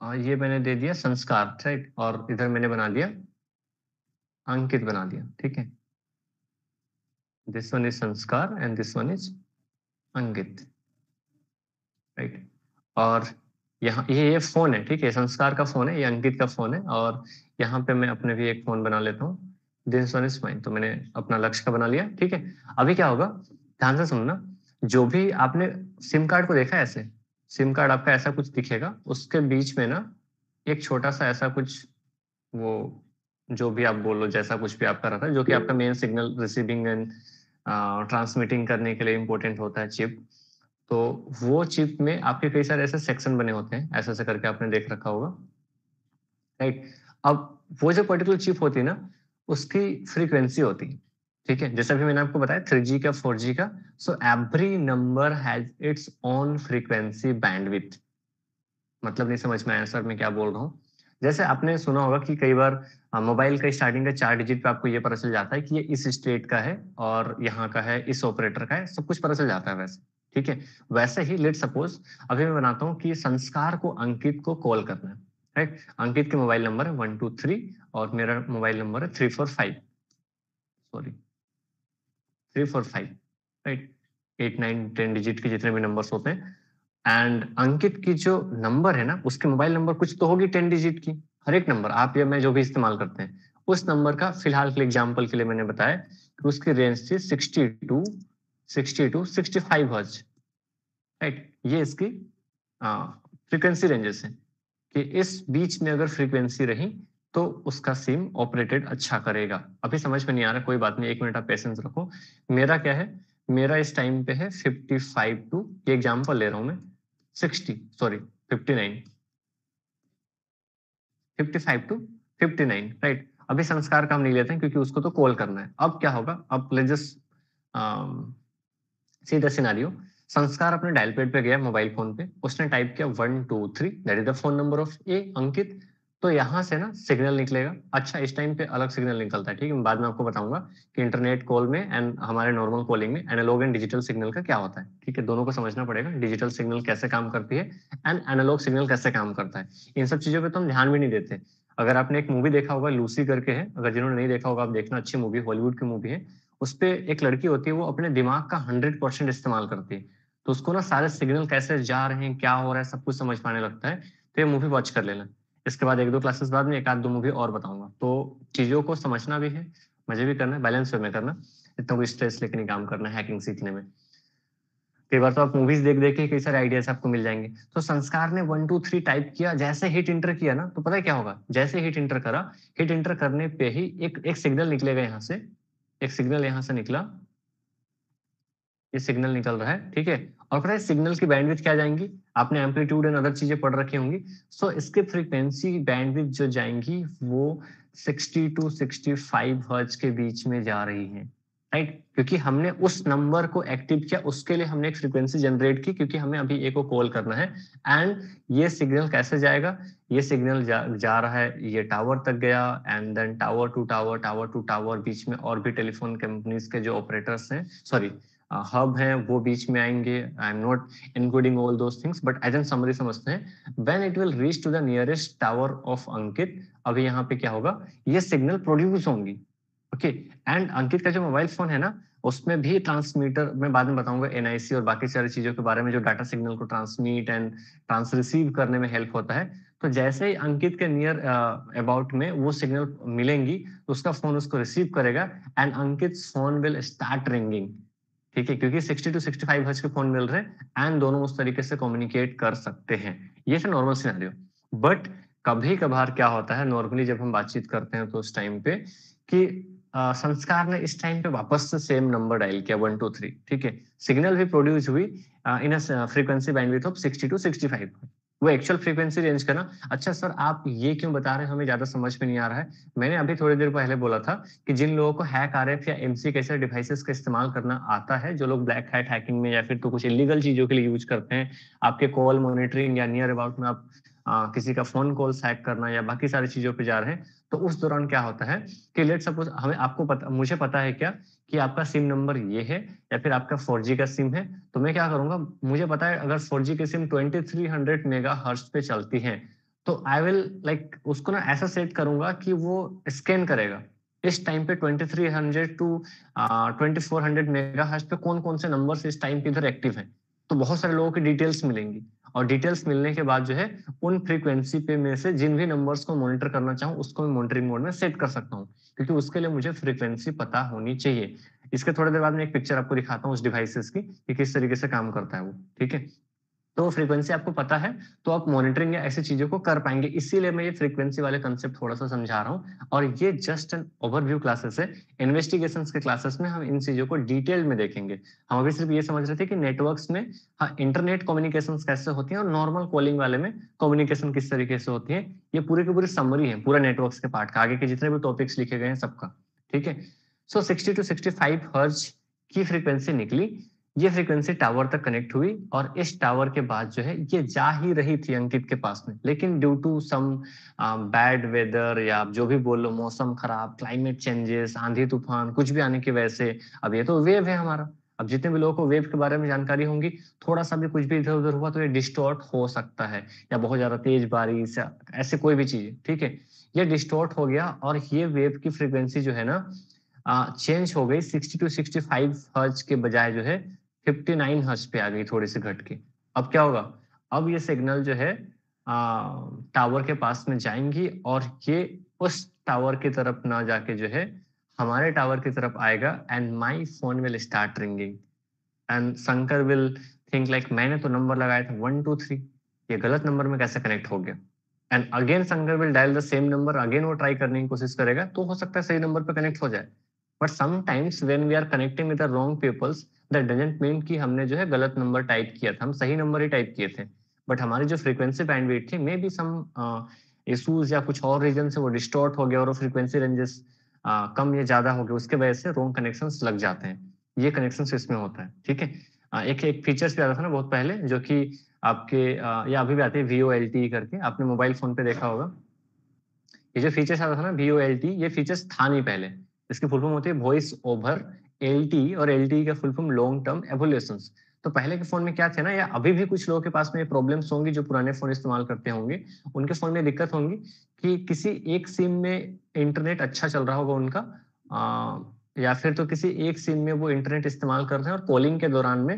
और ये मैंने दे दिया संस्कार राइट और इधर मैंने बना दिया अंकित बना दिया ठीक है this one is Sanskar and this one is Ankit right और यहाँ ये ये फोन है ठीक है संस्कार का फोन है ये अंकित का फोन है और यहाँ पे मैं अपने भी एक फोन बना लेता हूँ दिस वन इज माइन तो मैंने अपना लक्ष्य का बना लिया ठीक है अभी क्या होगा ध्यान से सुनना जो भी आपने सिम कार्ड को देखा है ऐसे सिम कार्ड आपका ऐसा कुछ दिखेगा उसके बीच में ना एक छोटा सा ऐसा कुछ वो जो भी आप बोलो जैसा कुछ भी आपका रहता है जो कि आपका main signal receiving and transmitting करने के लिए इम्पोर्टेंट होता है चिप तो वो चिप में आपके कई सारे ऐसे सेक्शन बने होते हैं ऐसा ऐसा करके आपने देख रखा होगा राइट अब वो जो पर्टिकुलर चिप होती है ना उसकी फ्रीक्वेंसी होती है ठीक है जैसे अभी मैंने आपको बताया थ्री जी का फोर जी का so every number has its own frequency bandwidth मतलब नहीं समझ में आया सर मैं क्या बोल रहा हूँ जैसे आपने सुना होगा कि कई बार मोबाइल का स्टार्टिंग का चार डिजिट पे आपको ये पता चल जाता है कि ये इस स्टेट का है और यहाँ का है इस ऑपरेटर का है सब कुछ पता चल जाता है वैसे ठीक है वैसे ही लेट सपोज अभी मैं बनाता हूँ कि संस्कार को अंकित को कॉल करना है राइट अंकित के मोबाइल नंबर है वन टू थ्री और मेरा मोबाइल नंबर है three four five sorry three four five right eight nine ten digit के जितने भी नंबर होते हैं एंड अंकित की जो नंबर है ना उसके मोबाइल नंबर कुछ तो होगी टेन डिजिट की हर एक नंबर आप या मैं जो भी इस्तेमाल करते हैं उस नंबर का फिलहाल के एग्जाम्पल के लिए मैंने बताया कि उसकी रेंज थी sixty to sixty to sixty five hertz right ये इसकी फ्रीक्वेंसी रेंजेस है कि इस बीच में अगर फ्रीक्वेंसी रही तो उसका सिम ऑपरेटेड अच्छा करेगा अभी समझ में नहीं आ रहा कोई बात नहीं एक मिनट आप पेशेंस रखो मेरा क्या है मेरा इस टाइम पे है 55 टू ये एग्जांपल ले रहा हूं मैं 60 सॉरी 59 55 टू 59 राइट अभी संस्कार का हम नहीं लेते हैं क्योंकि उसको तो कॉल करना है अब क्या होगा अब जस्ट सीधा सिनारियो संस्कार अपने डायल पेड पे गया मोबाइल फोन पे उसने टाइप किया one two three that is the phone number of a Ankit तो यहाँ से ना सिग्नल निकलेगा अच्छा इस टाइम पे अलग सिग्नल निकलता है ठीक है बाद में आपको बताऊंगा कि इंटरनेट कॉल में एंड हमारे नॉर्मल कॉलिंग में एनालॉग एंड डिजिटल सिग्नल का क्या होता है ठीक है दोनों को समझना पड़ेगा डिजिटल सिग्नल कैसे काम करती है एंड एनालॉग सिग्नल कैसे काम करता है इन सब चीजों पर तो हम ध्यान भी नहीं देते अगर आपने एक मूवी देखा होगा लूसी करके है अगर जिन्होंने नहीं देखा होगा आप देखना अच्छी मूवी हॉलीवुड की मूवी है उस पर एक लड़की होती है वो अपने दिमाग का हंड्रेड परसेंट इस्तेमाल करती है तो उसको ना सारे सिग्नल कैसे जा रहे हैं क्या हो रहा है सब कुछ समझ पाने लगता है तो ये मूवी वॉच कर लेना इसके बाद एक दो क्लासेस बाद में एक आध दो मूवी और बताऊंगा तो चीजों को समझना भी है मजे भी करना है बैलेंस वे में करना इतना कोई स्ट्रेस लेके नहीं काम करना हैकिंग सीखने में कई बार तो आप मूवीज देख देख के कई सारे आइडियाज आपको मिल जाएंगे तो संस्कार ने वन टू थ्री टाइप किया जैसे हिट इंटर किया ना तो पता है क्या होगा जैसे हिट इंटर करा हिट इंटर करने पे ही एक एक सिग्नल निकलेगा यहाँ से एक सिग्नल यहाँ से निकला ये सिग्नल निकल रहा है ठीक है और पता है सिग्नल की बैंडविथ क्या जाएंगी आपने एम्पलीट्यूड एंड अदर चीजें पढ़ रखी होंगी सो so, इसके फ्रीक्वेंसी बैंडविथ जो जाएंगी वो 60 टू 65 फाइव हर्ज के बीच में जा रही है राइट right? क्योंकि हमने उस नंबर को एक्टिव किया उसके लिए हमने एक फ्रीक्वेंसी जनरेट की क्योंकि हमें अभी ए को कॉल करना है एंड ये सिग्नल कैसे जाएगा ये सिग्नल जा, जा रहा है ये टावर तक गया and then tower to tower tower to tower बीच में और भी टेलीफोन कंपनीज के जो ऑपरेटर्स हैं सॉरी हब हैं वो बीच में आएंगे I am not including all दो things but as an summary समझते हैं when it will reach to the nearest tower of Ankit अभी यहाँ पे क्या होगा ये सिग्नल प्रोड्यूस होंगी ओके एंड अंकित का जो मोबाइल फोन है ना उसमें भी ट्रांसमीटर मैं बाद में बताऊंगा एनआईसी और बाकी सारी चीजों के बारे में जो डाटा सिग्नल को ट्रांसमिट एंड ट्रांस रिसीव करने में हेल्प होता है तो जैसे ही अंकित के नियर अबाउट uh, में वो सिग्नल मिलेंगी तो उसका फोन उसको रिसीव करेगा and Ankit phone will start ringing ठीक है क्योंकि 60 टू 65 फाइव के फोन मिल रहे हैं एंड दोनों उस तरीके से कम्युनिकेट कर सकते हैं ये था नॉर्मल सिनेरियो बट कभी कभार क्या होता है नॉर्मली जब हम बातचीत करते हैं तो उस टाइम पे कि आ, संस्कार ने इस टाइम पे वापस से सेम नंबर डायल किया वन टू थ्री ठीक है सिग्नल भी प्रोड्यूस हुई in frequency bandwidth of sixty to sixty five वो एक्चुअल फ्रीक्वेंसी रेंज का ना अच्छा सर आप ये क्यों बता रहे हैं हमें ज्यादा समझ में नहीं आ रहा है मैंने अभी थोड़ी देर पहले बोला था कि जिन लोगों को हैक आर या एमसी कैसे डिवाइसेस का इस्तेमाल करना आता है जो लोग ब्लैक हैट हैकिंग में या फिर तो कुछ इलीगल चीजों के लिए यूज करते हैं आपके कॉल मॉनिटरिंग या नियर अबाउट में आप किसी का फोन कॉल हैक करना या बाकी सारी चीजों पे जा रहे हैं तो उस दौरान क्या होता है कि लेट सपोज हमें आपको पता मुझे पता है क्या कि आपका सिम नंबर ये है या फिर आपका फोर का सिम है तो मैं क्या करूंगा मुझे पता है अगर फोर की सिम ट्वेंटी मेगा हंड्रेड पे चलती है तो आई विल लाइक उसको ना ऐसा सेट करूंगा कि वो स्कैन करेगा इस टाइम पे 2300 टू ट्वेंटी फोर मेगाहर्ट्ज पे कौन कौन से नंबर्स इस टाइम पे इधर एक्टिव हैं तो बहुत सारे लोगों की डिटेल्स मिलेंगी और डिटेल्स मिलने के बाद जो है उन फ्रीक्वेंसी पे में से जिन भी नंबर्स को मॉनिटर करना चाहूँ उसको मैं मॉनिटरिंग मोड में सेट कर सकता हूँ क्योंकि उसके लिए मुझे फ्रीक्वेंसी पता होनी चाहिए इसके थोड़ी देर बाद में एक पिक्चर आपको दिखाता हूँ उस डिवाइसेस की कि किस तरीके से काम करता है वो ठीक है तो फ्रीक्वेंसी आपको पता है तो आप मॉनिटरिंग या ऐसी चीजों को कर पाएंगे इसीलिए मैं ये फ्रीक्वेंसी वाले कंसेप्ट थोड़ा सा समझा रहा हूँ और ये जस्ट एन ओवरव्यू क्लासेस है इन्वेस्टिगेशन के क्लासेस में हम इन चीजों को डिटेल में देखेंगे हम अभी सिर्फ ये समझ रहे थे कि नेटवर्क्स में हाँ इंटरनेट कम्युनिकेशन कैसे होती है और नॉर्मल कॉलिंग वाले में कम्युनिकेशन किस तरीके से होती है ये पूरे के पूरे समरी है पूरा नेटवर्क के पार्ट का आगे के जितने भी टॉपिक्स लिखे गए हैं सबका ठीक है so sixty to sixty five hertz की फ्रीक्वेंसी निकली ये फ्रीक्वेंसी टावर तक कनेक्ट हुई और इस टावर के बाद जो है ये जा ही रही थी अंकित के पास में लेकिन due to some bad weather या जो भी बोल लो मौसम खराब क्लाइमेट चेंजेस आंधी तूफान कुछ भी आने की वजह से अब ये तो वेव है हमारा अब जितने भी लोगों को वेव के बारे में जानकारी होंगी थोड़ा सा भी कुछ भी इधर उधर हुआ तो ये डिस्टोर्ट हो सकता है या बहुत ज्यादा तेज बारिश या ऐसे कोई भी चीज ठीक है ये डिस्टोर्ट हो गया और ये वेव की फ्रीक्वेंसी जो है ना चेंज हो गई सिक्सटी टू सिक्सटी फाइव हर्ज के बजाय जो है फिफ्टी नाइन हर्ज पे आ गई थोड़ी सी घट के अब क्या होगा अब ये सिग्नल जो है आ, टावर के पास में जाएंगी और ये उस टावर की तरफ ना जाके जो है हमारे टावर की तरफ आएगा and my phone will start ringing and Shankar will think like मैंने तो नंबर लगाया था वन टू थ्री ये गलत नंबर में कैसे कनेक्ट हो गया and again Shankar will dial the same number again वो ट्राई करने की कोशिश करेगा तो हो सकता है सही नंबर पर कनेक्ट हो जाए but sometimes when we are connecting with the wrong peoples that doesn't mean कि हमने जो है गलत नंबर टाइप किया था हम सही नंबर ही टाइप किए थे बट हमारी जो फ्रिक्वेंसी बैंड वेट थी मे बी सम इशूज या कुछ और रीजन से वो डिस्टोर्ट हो गया और फ्रिक्वेंसी रेंजेस कम या ज्यादा हो गया उसके वजह से रॉन्ग कनेक्शन लग जाते हैं ये कनेक्शन इसमें होता है ठीक है एक एक फीचर भी आता था ना बहुत पहले जो कि आपके या अभी भी आते हैं वीओ एल टी करके आपने मोबाइल फोन पे देखा होगा ये जो फीचर्स आता था ना वीओ एल टी ये फीचर्स था नहीं पहले इसकी फुल फॉर्म होती है वॉइस ओवर एल और एल का full form long term evolution तो पहले के फोन में क्या थे ना या अभी भी कुछ लोगों के पास में प्रॉब्लम्स होंगी जो पुराने फोन इस्तेमाल करते होंगे उनके फोन में दिक्कत होंगी कि किसी एक सिम में इंटरनेट अच्छा चल रहा होगा उनका आ, या फिर तो किसी एक सिम में वो इंटरनेट इस्तेमाल कर रहे हैं और कॉलिंग के दौरान में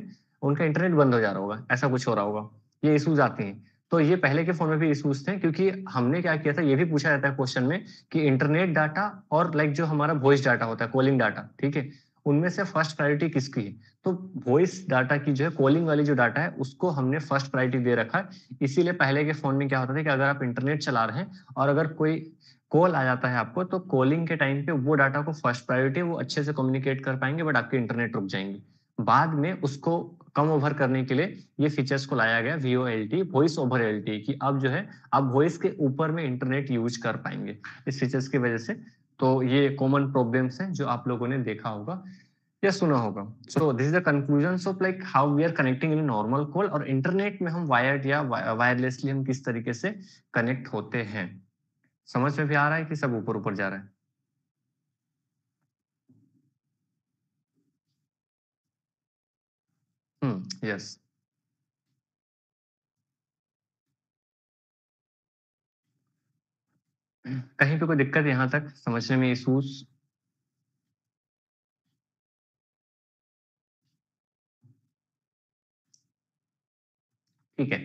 उनका इंटरनेट बंद हो जा रहा होगा ऐसा कुछ हो रहा होगा ये इशूज आते हैं तो ये पहले के फोन में भी इशूज थे क्योंकि हमने क्या किया था ये भी पूछा जाता है क्वेश्चन में कि इंटरनेट डाटा और लाइक जो हमारा वॉइस डाटा होता है कॉलिंग डाटा ठीक है उनमें से फर्स्ट प्रायोरिटी किसकी है तो वॉइस डाटा की जो है कॉलिंग वाली जो डाटा है उसको हमने फर्स्ट प्रायोरिटी दे रखा है इसीलिए पहले के फोन में क्या होता था कि अगर आप इंटरनेट चला रहे हैं और अगर कोई कॉल आ जाता है आपको तो कॉलिंग के टाइम पे वो डाटा को फर्स्ट प्रायोरिटी वो अच्छे से कम्युनिकेट कर पाएंगे बट आपके इंटरनेट रुक जाएंगे बाद में उसको कम ओवर करने के लिए ये फीचर्स को लाया गया VoLTE voice over LTE की अब जो है अब वॉइस के ऊपर में इंटरनेट यूज कर पाएंगे इस फीचर्स की वजह से तो ये कॉमन प्रॉब्लम्स हैं जो आप लोगों ने देखा होगा या सुना होगा so this is the conclusion of like how we are connecting in normal call और इंटरनेट में हम वायर्ड या वायरलेसली हम किस तरीके से कनेक्ट होते हैं समझ में भी आ रहा है कि सब ऊपर ऊपर जा रहा है Yes. कहीं पे कोई दिक्कत यहां तक समझने में इशूज ठीक है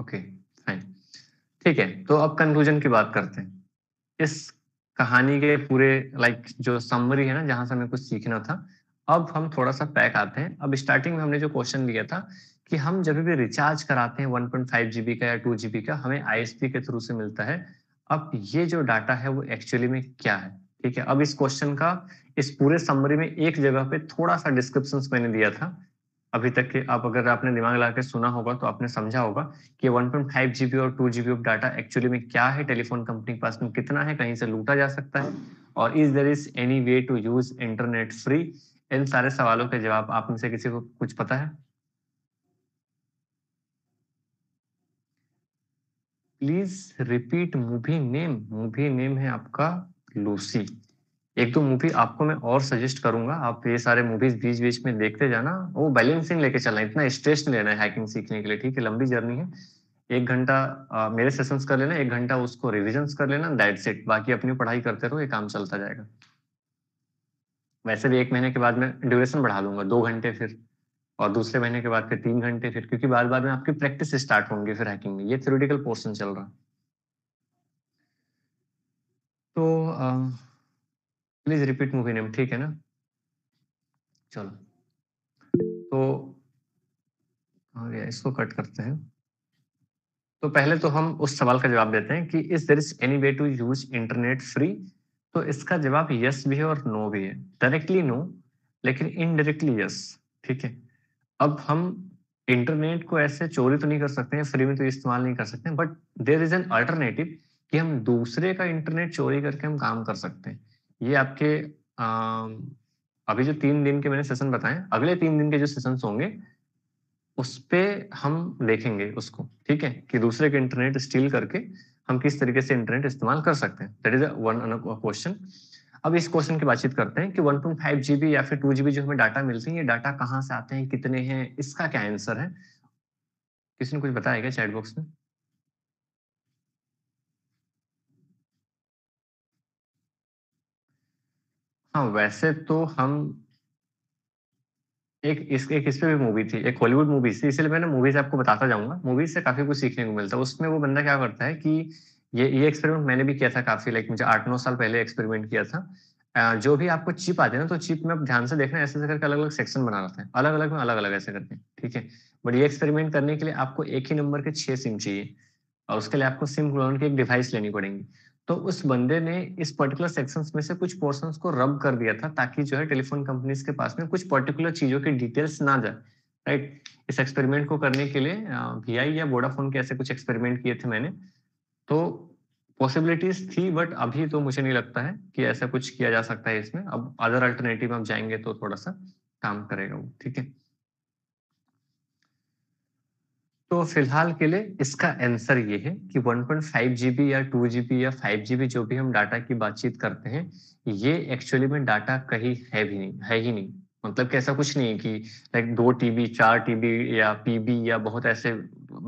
ओके okay. ठीक है तो अब कंक्लूजन की बात करते हैं इस कहानी के पूरे लाइक जो समरी है ना जहां से हमें कुछ सीखना था अब हम थोड़ा सा पैक आते हैं अब स्टार्टिंग में हमने जो क्वेश्चन लिया था कि हम जब भी रिचार्ज कराते हैं 1.5 जीबी का या 2 जीबी का हमें आईएसपी के थ्रू से मिलता है अब ये जो डाटा है वो एक्चुअली में क्या है ठीक है अब इस क्वेश्चन का इस पूरे समरी में एक जगह पे थोड़ा सा डिस्क्रिप्शन मैंने दिया था अभी तक के आप अगर आपने दिमाग ला के सुना होगा तो आपने समझा होगा कि वन पॉइंट फाइव जीबी और two GB of data actually में क्या है टेलीफोन कंपनी के पास में कितना है कहीं से लूटा जा सकता है और is there is any way to use internet free इन सारे सवालों के जवाब आप में से किसी को कुछ पता है please repeat movie name movie name है आपका लूसी एक दो मूवी आपको मैं और सजेस्ट करूंगा आप ये सारे मूवीज बीच बीच में देखते जाना वो बैलेंसिंग लेके चलना इतना स्ट्रेस नहीं लेना है हैकिंग सीखने के लिए ठीक है लंबी जर्नी है एक घंटा मेरे सेशंस कर लेना एक घंटा उसको रिविजन कर लेना दैट्स इट बाकी अपनी पढ़ाई करते रहो ये काम चलता जाएगा वैसे भी एक महीने के बाद में ड्यूरेशन बढ़ा लूंगा दो घंटे फिर और दूसरे महीने के बाद फिर तीन घंटे फिर क्योंकि बार बार में आपकी प्रैक्टिस स्टार्ट होंगे फिर हैकिंग में ये थ्योरेटिकल पोर्शन चल रहा तो आ, प्लीज रिपीट मूवी नेम ठीक है ना चलो तो गया इसको कट करते हैं तो पहले तो हम उस सवाल का जवाब देते हैं कि is there is any way to use internet free तो इसका जवाब यस भी है और नो भी है डायरेक्टली नो लेकिन इनडायरेक्टली यस ठीक है अब हम इंटरनेट को ऐसे चोरी तो नहीं कर सकते हैं फ्री में तो इस्तेमाल नहीं कर सकते but there is an alternative कि हम दूसरे का इंटरनेट चोरी करके हम काम कर सकते हैं ये आपके अभी जो तीन दिन के मैंने सेशन बताए अगले तीन दिन के जो सेशन होंगे उस पर हम देखेंगे उसको ठीक है कि दूसरे के इंटरनेट स्टील करके हम किस तरीके से इंटरनेट इस्तेमाल कर सकते हैं दैट इज वन क्वेश्चन अब इस क्वेश्चन की बातचीत करते हैं कि वन पॉइंट फाइव जीबी या फिर टू जीबी जो हमें डाटा मिलते हैं ये डाटा कहाँ से आते हैं कितने हैं इसका क्या आंसर है किसी ने कुछ बताया क्या चैट बॉक्स में हाँ वैसे तो हम एक इसके किस पे भी मूवी थी एक हॉलीवुड मूवी थी इसलिए मैंने मूवीज आपको बताता जाऊंगा मूवीज से काफी कुछ सीखने को मिलता है उसमें वो बंदा क्या करता है कि ये ये एक्सपेरिमेंट मैंने भी किया था काफी लाइक मुझे आठ नौ साल पहले एक्सपेरिमेंट किया था जो भी आपको चिप आते हैं ना तो चिप में आप ध्यान से देखना ऐसे ऐसे करके अलग अलग सेक्शन बना रहता है अलग अलग में अलग अलग ऐसे करके ठीक है बट ये एक्सपेरिमेंट करने के लिए आपको एक ही नंबर के छह सिम चाहिए और उसके लिए आपको सिम क्लोन की एक डिवाइस लेनी पड़ेगी तो उस बंदे ने इस पर्टिकुलर सेक्शंस में से कुछ पोर्शंस को रब कर दिया था ताकि जो है टेलीफोन कंपनीज के पास में कुछ पर्टिकुलर चीजों की डिटेल्स ना जाए राइट इस एक्सपेरिमेंट को करने के लिए वी या वोडाफोन के ऐसे कुछ एक्सपेरिमेंट किए थे मैंने तो पॉसिबिलिटीज थी बट अभी तो मुझे नहीं लगता है कि ऐसा कुछ किया जा सकता है इसमें अब अदर अल्टरनेटिव हम जाएंगे तो थोड़ा सा काम करेगा वो ठीक है तो फिलहाल के लिए इसका आंसर ये है कि 1.5 जीबी या 2 जीबी या 5 जीबी जो भी हम डाटा की बातचीत करते हैं ये एक्चुअली में डाटा कहीं है भी नहीं है ही नहीं मतलब कि ऐसा कुछ नहीं है कि लाइक दो टीबी चार टीबी या पीबी या बहुत ऐसे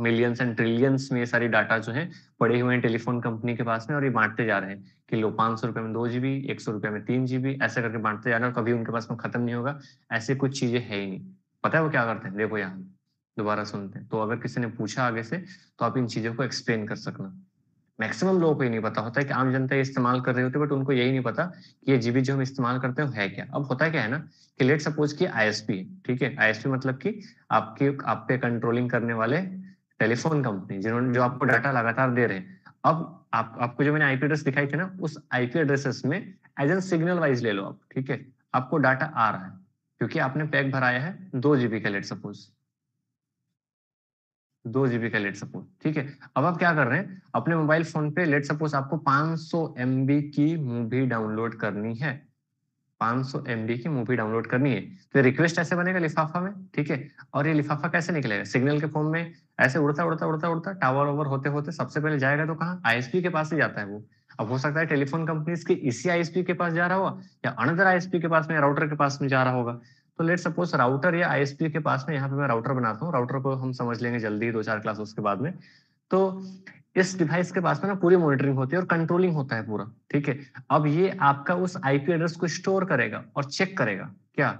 मिलियंस एंड ट्रिलियंस में ये सारे डाटा जो है पड़े हुए हैं टेलीफोन कंपनी के पास में और ये बांटते जा रहे हैं कि लो पांच सौ रुपए में दो जीबी एक सौ रुपए में तीन जीबी ऐसा करके बांटते जा रहे हैं और कभी उनके पास में खत्म नहीं होगा ऐसे कुछ चीजें है ही नहीं पता है वो क्या करते हैं देखो यहाँ दोबारा सुनते हैं तो अगर किसी ने पूछा आगे से तो आप इन चीजों को एक्सप्लेन कर सकना मैक्सिमम लोगों को ये नहीं पता होता है कि आम जनता ये इस्तेमाल कर रही होती है बट उनको यही नहीं पता कि ये जीबी जो हम इस्तेमाल करते हैं है क्या अब होता क्या है ना कि लेट सपोज की आईएसपी है ठीक है आईएसपी मतलब की आपकी आप पे कंट्रोलिंग करने वाले टेलीफोन कंपनी जिन्होंने जो आपको डाटा लगातार दे रहे हैं अब आप आपको जो मैंने आईपी एड्रेस दिखाई थी ना उस आईपी एड्रेसेस में एज एन सिग्नल वाइज ले लो आप ठीक है आपको डाटा आ रहा है क्योंकि आपने पैक भराया है दो जीबी का लेट सपोज दो जीबी का लेट सपोज ठीक है अब आप क्या कर रहे हैं अपने मोबाइल फोन पे लेट सपोज आपको 500 सौ की मूवी डाउनलोड करनी है 500 सौ की मूवी डाउनलोड करनी है तो रिक्वेस्ट ऐसे बनेगा लिफाफा में ठीक है और ये लिफाफा कैसे निकलेगा सिग्नल के फॉर्म में ऐसे उड़ता उड़ता उड़ता उड़ता टावर ओवर होते होते सबसे पहले जाएगा तो कहाँ आईएसपी के पास ही जाता है वो अब हो सकता है टेलीफोन कंपनीज के इसी आईएसपी के पास जा रहा होगा या अनदर आईएसपी के पास में राउटर के पास में जा रहा होगा तो लेट सपोज राउटर या आईएसपी के पास में यहाँ पे मैं राउटर बनाता हूँ राउटर को हम समझ लेंगे जल्दी दो चार क्लास उसके बाद में तो इस डिवाइस के पास में ना पूरी मॉनिटरिंग होती है और कंट्रोलिंग होता है पूरा ठीक है अब ये आपका उस आईपी एड्रेस को स्टोर करेगा और चेक करेगा क्या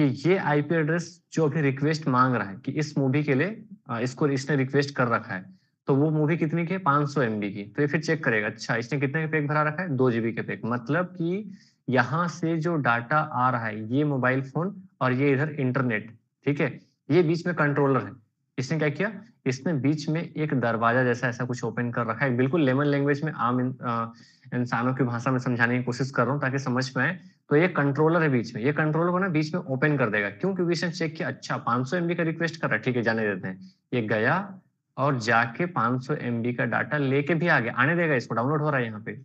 कि ये आईपी एड्रेस जो अभी रिक्वेस्ट मांग रहा है कि इस मूवी के लिए इसको इसने रिक्वेस्ट कर रखा है तो वो मूवी कितनी की है पांच सौ की तो ये फिर चेक करेगा अच्छा इसने कितने के पैक भरा रखा है दो जीबी के पैक मतलब की यहाँ से जो डाटा आ रहा है ये मोबाइल फोन और ये इधर इंटरनेट ठीक है ये बीच में कंट्रोलर है इसने क्या किया इसने बीच में एक दरवाजा जैसा ऐसा कुछ ओपन कर रखा है बिल्कुल लेमन लैंग्वेज में आम इंसानों की भाषा में समझाने की कोशिश कर रहा हूँ ताकि समझ में आए तो ये कंट्रोलर है बीच में ये कंट्रोलर को ना बीच में ओपन कर देगा क्यों क्योंकि इसने चेक किया अच्छा 500 सौ का रिक्वेस्ट कर रहा है ठीक है जाने देते हैं ये गया और जाके 500 सौ का डाटा लेके भी आ गया आने देगा इसको डाउनलोड हो रहा है यहाँ पे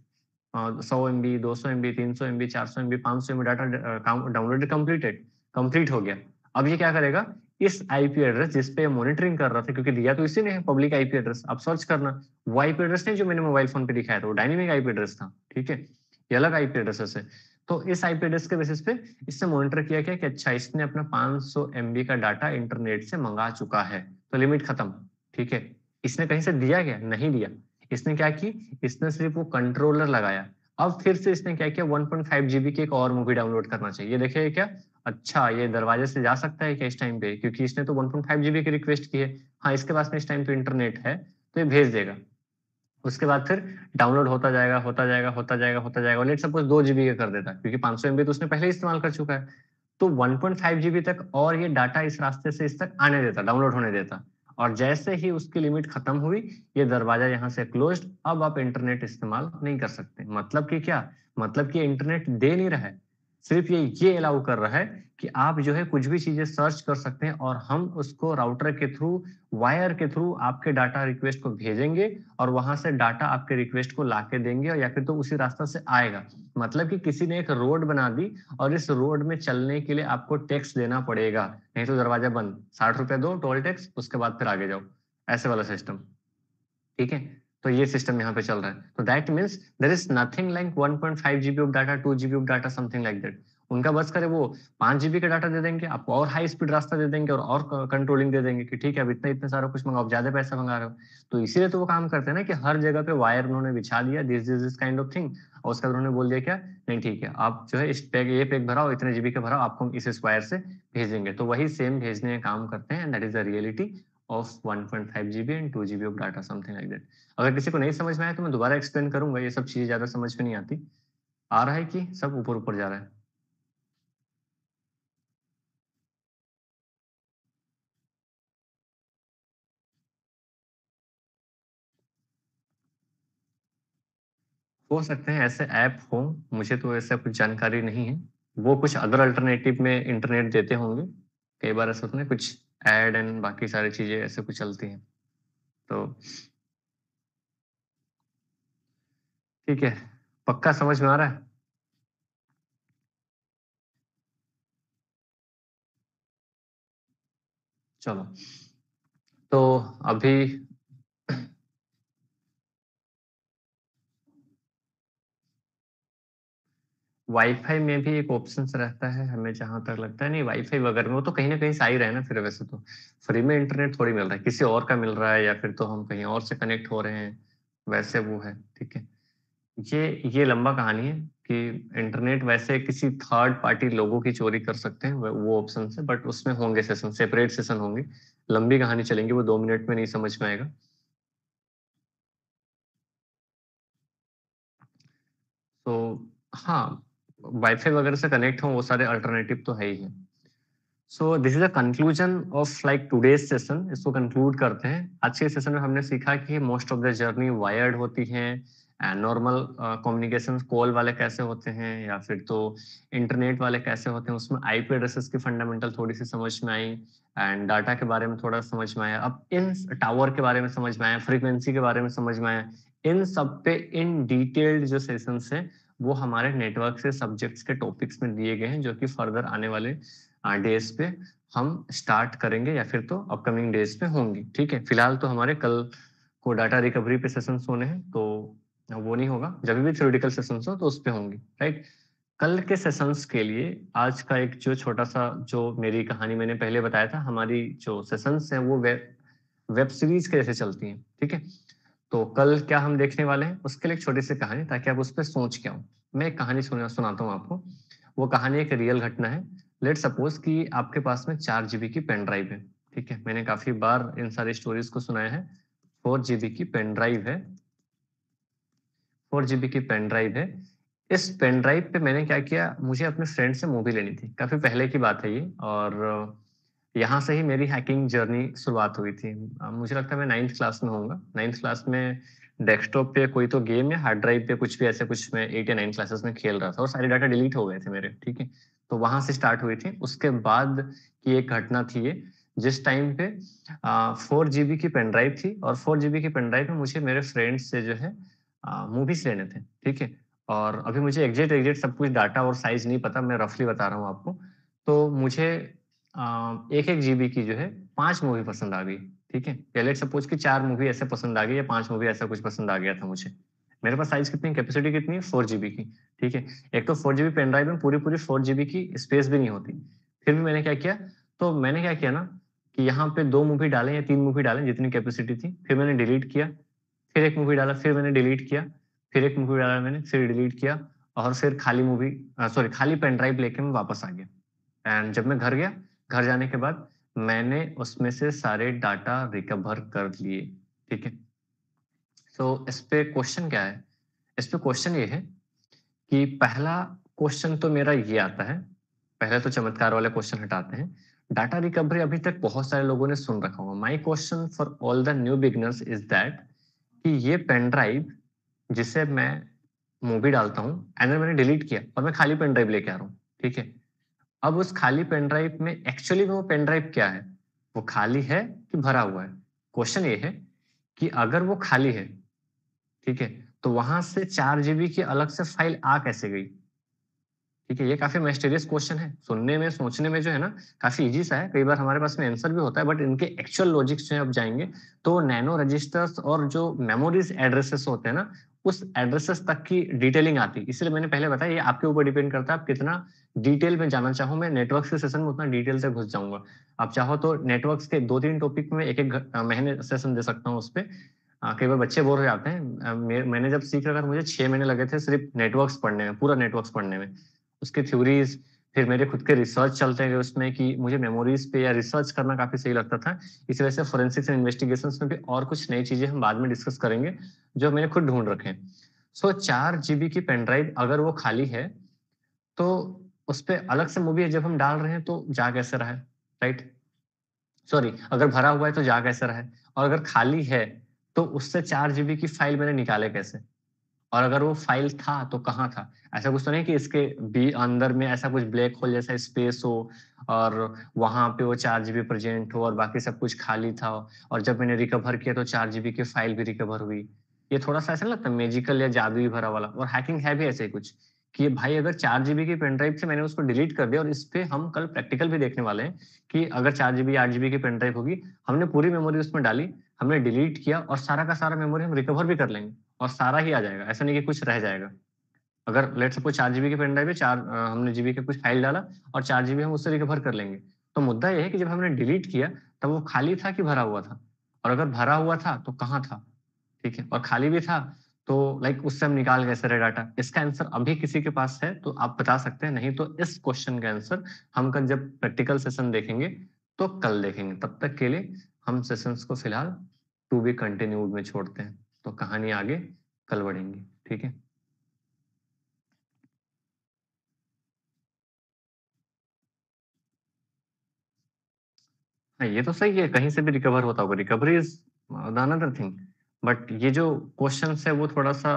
सौ एम बी दो सौ एम बी तीन सौ एम बी चार सौ एम बी पांच सौ M B data download completed complete हो गया अब ये क्या करेगा इस आईपी एड्रेस जिसपे मॉनिटरिंग कर रहा था क्योंकि दिया तो इसी ने पब्लिक आईपी एड्रेस अब सर्च करना वो आईपी एड्रेस नहीं जो मैंने मोबाइल फोन पे दिखाया था वो डायनेमिक आईपी एड्रेस था ठीक है ये अलग आईपी एड्रेस है तो इस आईपी एड्रेस के बेसिस पे इससे मॉनिटर किया गया कि अच्छा इसने अपना 500 सौ का डाटा इंटरनेट से मंगा चुका है तो लिमिट खत्म ठीक है इसने कहीं से दिया गया नहीं दिया इसने क्या की इसने सिर्फ वो कंट्रोलर लगाया अब फिर से इसने क्या किया 1.5 जीबी की एक और मूवी डाउनलोड करना चाहिए देखिए क्या अच्छा ये दरवाजे से जा सकता है क्या इस टाइम पे क्योंकि इसने तो 1.5 जीबी की रिक्वेस्ट की है हाँ इसके पास में इस टाइम पे इंटरनेट है तो ये भेज देगा उसके बाद फिर डाउनलोड होता जाएगा होता जाएगा होता जाएगा होता जाएगा लेट सपोज दो जीबी का कर देता क्योंकि पांच सौ एमबी तो उसने पहले इस्तेमाल कर चुका है तो फाइव जीबी तक और ये डाटा इस रास्ते से इस तक आने देता डाउनलोड होने देता और जैसे ही उसकी लिमिट खत्म हुई ये दरवाजा यहाँ से क्लोज अब आप इंटरनेट इस्तेमाल नहीं कर सकते मतलब कि क्या मतलब कि इंटरनेट दे नहीं रहा है सिर्फ ये ये अलाउ कर रहा है कि आप जो है कुछ भी चीजें सर्च कर सकते हैं और हम उसको राउटर के थ्रू वायर के थ्रू आपके डाटा रिक्वेस्ट को भेजेंगे और वहां से डाटा आपके रिक्वेस्ट को ला के देंगे और या फिर तो उसी रास्ता से आएगा मतलब कि किसी ने एक रोड बना दी और इस रोड में चलने के लिए आपको टैक्स देना पड़ेगा नहीं तो दरवाजा बंद साठ रुपए दो टोल टैक्स उसके बाद फिर आगे जाओ ऐसे वाला सिस्टम ठीक है तो ये सिस्टम यहाँ पे चल रहा है तो that means there is nothing like one point five GB of data two GB of data something like that उनका बस करे वो पांच जीबी का डाटा दे देंगे आपको और हाई स्पीड रास्ता दे देंगे और और कंट्रोलिंग दे देंगे कि ठीक है अब इतने इतने सारा कुछ मंगाओ ज्यादा पैसा मंगा रहे हो तो इसीलिए तो वो काम करते हैं ना कि हर जगह पे वायर उन्होंने बिछा दिया this this this kind of thing और उसका उन्होंने बोल दिया क्या नहीं ठीक है आप जो है इस पैक ये पैक भराओ इतने जीबी का भराओ आपको हम इस इस वायर से भेजेंगे तो वही सेम भेजने का काम करते हैं that is the reality of 1.5 GB and 2 GB of data something like that अगर किसी को नहीं समझ में आया तो मैं दोबारा एक्सप्लेन करूंगा ये सब चीजें ज्यादा समझ में नहीं आती आ रहा है कि सब ऊपर ऊपर जा रहा है हो सकते हैं ऐसे ऐप हो मुझे तो ऐसा कुछ जानकारी नहीं है वो कुछ अदर अल्टरनेटिव में इंटरनेट देते होंगे कई बार ऐसा होता है कुछ एड एंड बाकी सारी चीजें ऐसे कुछ चलती हैं तो ठीक है पक्का समझ में आ रहा है चलो तो अभी वाईफाई में भी एक ऑप्शन रहता है हमें जहां तक लगता है नहीं वाईफाई वगैरह में तो कहीं ना कहीं से आई रहे ना फिर वैसे तो फ्री में इंटरनेट थोड़ी मिल रहा है किसी और का मिल रहा है या फिर तो हम कहीं और से कनेक्ट हो रहे हैं वैसे वो है ठीक है ये ये लंबा कहानी है कि इंटरनेट वैसे किसी थर्ड पार्टी लोगों की चोरी कर सकते हैं वो ऑप्शन है बट उसमें होंगे सेशन सेपरेट सेशन होंगे लंबी कहानी चलेंगी वो दो मिनट में नहीं समझ में आएगा तो हाँ वाईफाई वगैरह से कनेक्ट हो वो सारे अल्टरनेटिव तो है ही है so this is a conclusion of like today's session इसको कंक्लूड करते हैं आज के सेशन में हमने सीखा कि most of the journey wired होती है नॉर्मल कम्युनिकेशन कॉल वाले कैसे होते हैं या फिर तो इंटरनेट वाले कैसे होते हैं उसमें आई पी एड्रेसेस की फंडामेंटल थोड़ी सी समझ में आई एंड डाटा के बारे में थोड़ा समझ में आया अब इन टावर के बारे में समझ में आया फ्रीक्वेंसी के बारे में समझ में आया इन सब पे इन डिटेल्ड जो सेशन है वो हमारे नेटवर्क से सब्जेक्ट्स के टॉपिक्स में दिए गए हैं जो कि फर्दर आने वाले डेज पे हम स्टार्ट करेंगे या फिर तो अपकमिंग डेज पे होंगे ठीक है फिलहाल तो हमारे कल को डाटा रिकवरी पे सेशन होने हैं तो वो नहीं होगा जब भी थ्योरिटिकल सेशन हो तो उस पर होंगे राइट कल के सेशन के लिए आज का एक जो छोटा सा जो मेरी कहानी मैंने पहले बताया था हमारी जो सेशन है वो वेब वेब सीरीज के जैसे चलती है ठीक है तो कल क्या हम देखने वाले हैं उसके लिए एक छोटी सी कहानी ताकि आप उस पर सोच के आओ मैं एक कहानी सुना सुनाता हूँ आपको वो कहानी एक रियल घटना है लेट सपोज कि आपके पास में चार जीबी की पेन ड्राइव है ठीक है मैंने काफी बार इन सारी स्टोरीज को सुनाया है फोर जीबी की पेन ड्राइव है फोर जीबी की पेन ड्राइव है इस पेन ड्राइव पे मैंने क्या किया मुझे अपने फ्रेंड से मूवी लेनी थी काफी पहले की बात है ये और यहाँ से ही मेरी हैकिंग जर्नी शुरुआत हुई थी मुझे लगता है मैं नाइन्थ क्लास में होऊंगा नाइन्थ क्लास में डेस्कटॉप पे कोई तो गेम या हार्ड ड्राइव पे कुछ भी ऐसे कुछ मैं एट या नाइन्थ क्लासेस में खेल रहा था और सारे डाटा डिलीट हो गए थे मेरे ठीक है तो वहां से स्टार्ट हुई थी उसके बाद की एक घटना थी ये जिस टाइम पे फोर जीबी की पेन ड्राइव थी और फोर जीबी की पेन ड्राइव में मुझे मेरे फ्रेंड्स से जो है मूवीज लेने थे ठीक है और अभी मुझे एग्जेक्ट एग्जेक्ट सब कुछ डाटा और साइज नहीं पता मैं रफली बता रहा हूँ आपको तो मुझे एक एक जीबी की जो है पांच मूवी पसंद आ गई ठीक है या लेट सपोज कि चार मूवी ऐसे पसंद आ गई या पांच मूवी ऐसा कुछ पसंद आ गया था मुझे मेरे पास साइज कितनी कैपेसिटी कितनी है फोर जीबी की ठीक है एक तो फोर जीबी पेनड्राइव में पूरी पूरी फोर जीबी की स्पेस भी नहीं होती फिर भी मैंने क्या किया तो मैंने क्या किया ना कि यहाँ पे दो मूवी डालें या तीन मूवी डालें जितनी कैपेसिटी थी फिर मैंने डिलीट किया फिर एक मूवी डाला फिर मैंने डिलीट किया फिर एक मूवी डाला मैंने फिर डिलीट किया और फिर खाली मूवी सॉरी खाली पेनड्राइव लेके मैं वापस आ गया एंड जब मैं घर गया घर जाने के बाद मैंने उसमें से सारे डाटा रिकवर कर लिए ठीक है सो इस पे क्वेश्चन क्या है इस पे क्वेश्चन ये है कि पहला क्वेश्चन तो मेरा ये आता है पहले तो चमत्कार वाले क्वेश्चन हटाते हैं डाटा रिकवरी अभी तक बहुत सारे लोगों ने सुन रखा होगा my question for all the new beginners is that कि ये पेन ड्राइव जिसे मैं मूवी डालता हूँ एंड मैंने डिलीट किया और मैं खाली पेन ड्राइव लेके आ रहा हूँ ठीक है अब उस खाली पेनड्राइव में एक्चुअली वो पेनड्राइव क्या है वो खाली है कि भरा हुआ है क्वेश्चन ये है कि अगर वो खाली है ठीक है तो वहां से चार जीबी की अलग से फाइल आ कैसे गई ठीक है ये काफी मिस्टेरियस क्वेश्चन है सुनने में सोचने में जो है ना काफी इजी सा है कई बार हमारे पास में आंसर भी होता है बट इनके एक्चुअल लॉजिक्स जो है अब जाएंगे तो नैनो रजिस्टर्स और जो मेमोरीज एड्रेसेस होते हैं ना उस एड्रेसेस तक की डिटेलिंग आती इसलिए मैंने पहले बताया ये आपके ऊपर डिपेंड करता है आप कितना डिटेल में जाना चाहो मैं नेटवर्क के सेशन में उतना डिटेल से घुस जाऊंगा आप चाहो तो नेटवर्क के दो तीन टॉपिक में एक एक महीने सेशन दे सकता हूँ उस पर कई बार बच्चे बोर हो जाते हैं मैंने जब सीख रखा था मुझे छह महीने लगे थे सिर्फ नेटवर्क पढ़ने में पूरा नेटवर्क पढ़ने में उसकी थ्योरीज फिर मेरे खुद के रिसर्च चलते रहे उसमें कि मुझे मेमोरीज पे या रिसर्च करना काफी सही लगता था इसी वजह से फोरेंसिक्स एंड इन्वेस्टिगेशन में भी और कुछ नई चीजें हम बाद में डिस्कस करेंगे जो मैंने खुद ढूंढ रखे सो चार जीबी की पेनड्राइव अगर वो खाली है तो उस पर अलग से मूवी जब हम डाल रहे हैं तो जा कैसे रहा है राइट सॉरी अगर भरा हुआ है तो जा कैसे रहा है और अगर खाली है तो उससे चार जीबी की फाइल मैंने निकाले कैसे और अगर वो फाइल था तो कहाँ था ऐसा कुछ तो नहीं कि इसके भी अंदर में ऐसा कुछ ब्लैक होल जैसा स्पेस हो और वहां पे वो चार जीबी प्रेजेंट हो और बाकी सब कुछ खाली था और जब मैंने रिकवर किया तो चार जीबी की फाइल भी रिकवर हुई ये थोड़ा सा ऐसा लगता है मेजिकल या जादुई भरा वाला और हैकिंग है भी ऐसे कुछ कि भाई अगर चार जीबी की पेनड्राइव से मैंने उसको डिलीट कर दिया और इस पर हम कल प्रैक्टिकल भी देखने वाले हैं कि अगर चार जीबी आठ जीबी की पेनड्राइव होगी हमने पूरी मेमोरी उसमें डाली हमने डिलीट किया और सारा का सारा मेमोरी हम रिकवर भी कर लेंगे और सारा ही आ जाएगा ऐसा नहीं कि कुछ रह जाएगा अगर लेट सपोज चार जीबी के पेन ड्राइव है चार हमने जीबी के कुछ फाइल डाला और चार जीबी हम उससे रिकवर कर लेंगे तो मुद्दा यह है कि जब हमने डिलीट किया तब वो खाली था कि भरा हुआ था और अगर भरा हुआ था तो कहाँ था ठीक है और खाली भी था तो लाइक उससे हम निकाल गए सारे डाटा इसका आंसर अभी किसी के पास है तो आप बता सकते हैं नहीं तो इस क्वेश्चन का आंसर हम कल जब प्रैक्टिकल सेशन देखेंगे तो कल देखेंगे तब तक के लिए हम सेशंस को फिलहाल टू बी कंटिन्यूड में छोड़ते हैं तो कहानी आगे कल बढ़ेंगे ठीक है हाँ, ये तो सही है कहीं से भी रिकवर होता होगा recovery is another thing but ये जो क्वेश्चन है वो थोड़ा सा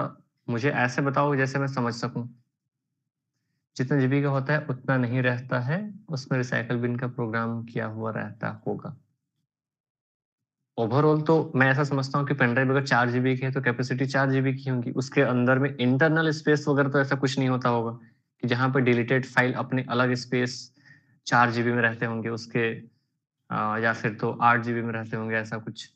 मुझे ऐसे बताओ जैसे मैं समझ सकूं जितना जीबी का होता है उतना नहीं रहता है उसमें रिसाइकल बिन का प्रोग्राम किया हुआ रहता होगा ओवरऑल तो मैं ऐसा समझता हूँ कि पेनड्राइव अगर चार जीबी की है तो कैपेसिटी चार जीबी की होगी उसके अंदर में इंटरनल स्पेस वगैरह तो ऐसा कुछ नहीं होता होगा कि जहाँ पर डिलीटेड फाइल अपने अलग स्पेस चार जीबी में रहते होंगे उसके आ, या फिर तो आठ जीबी में रहते होंगे ऐसा कुछ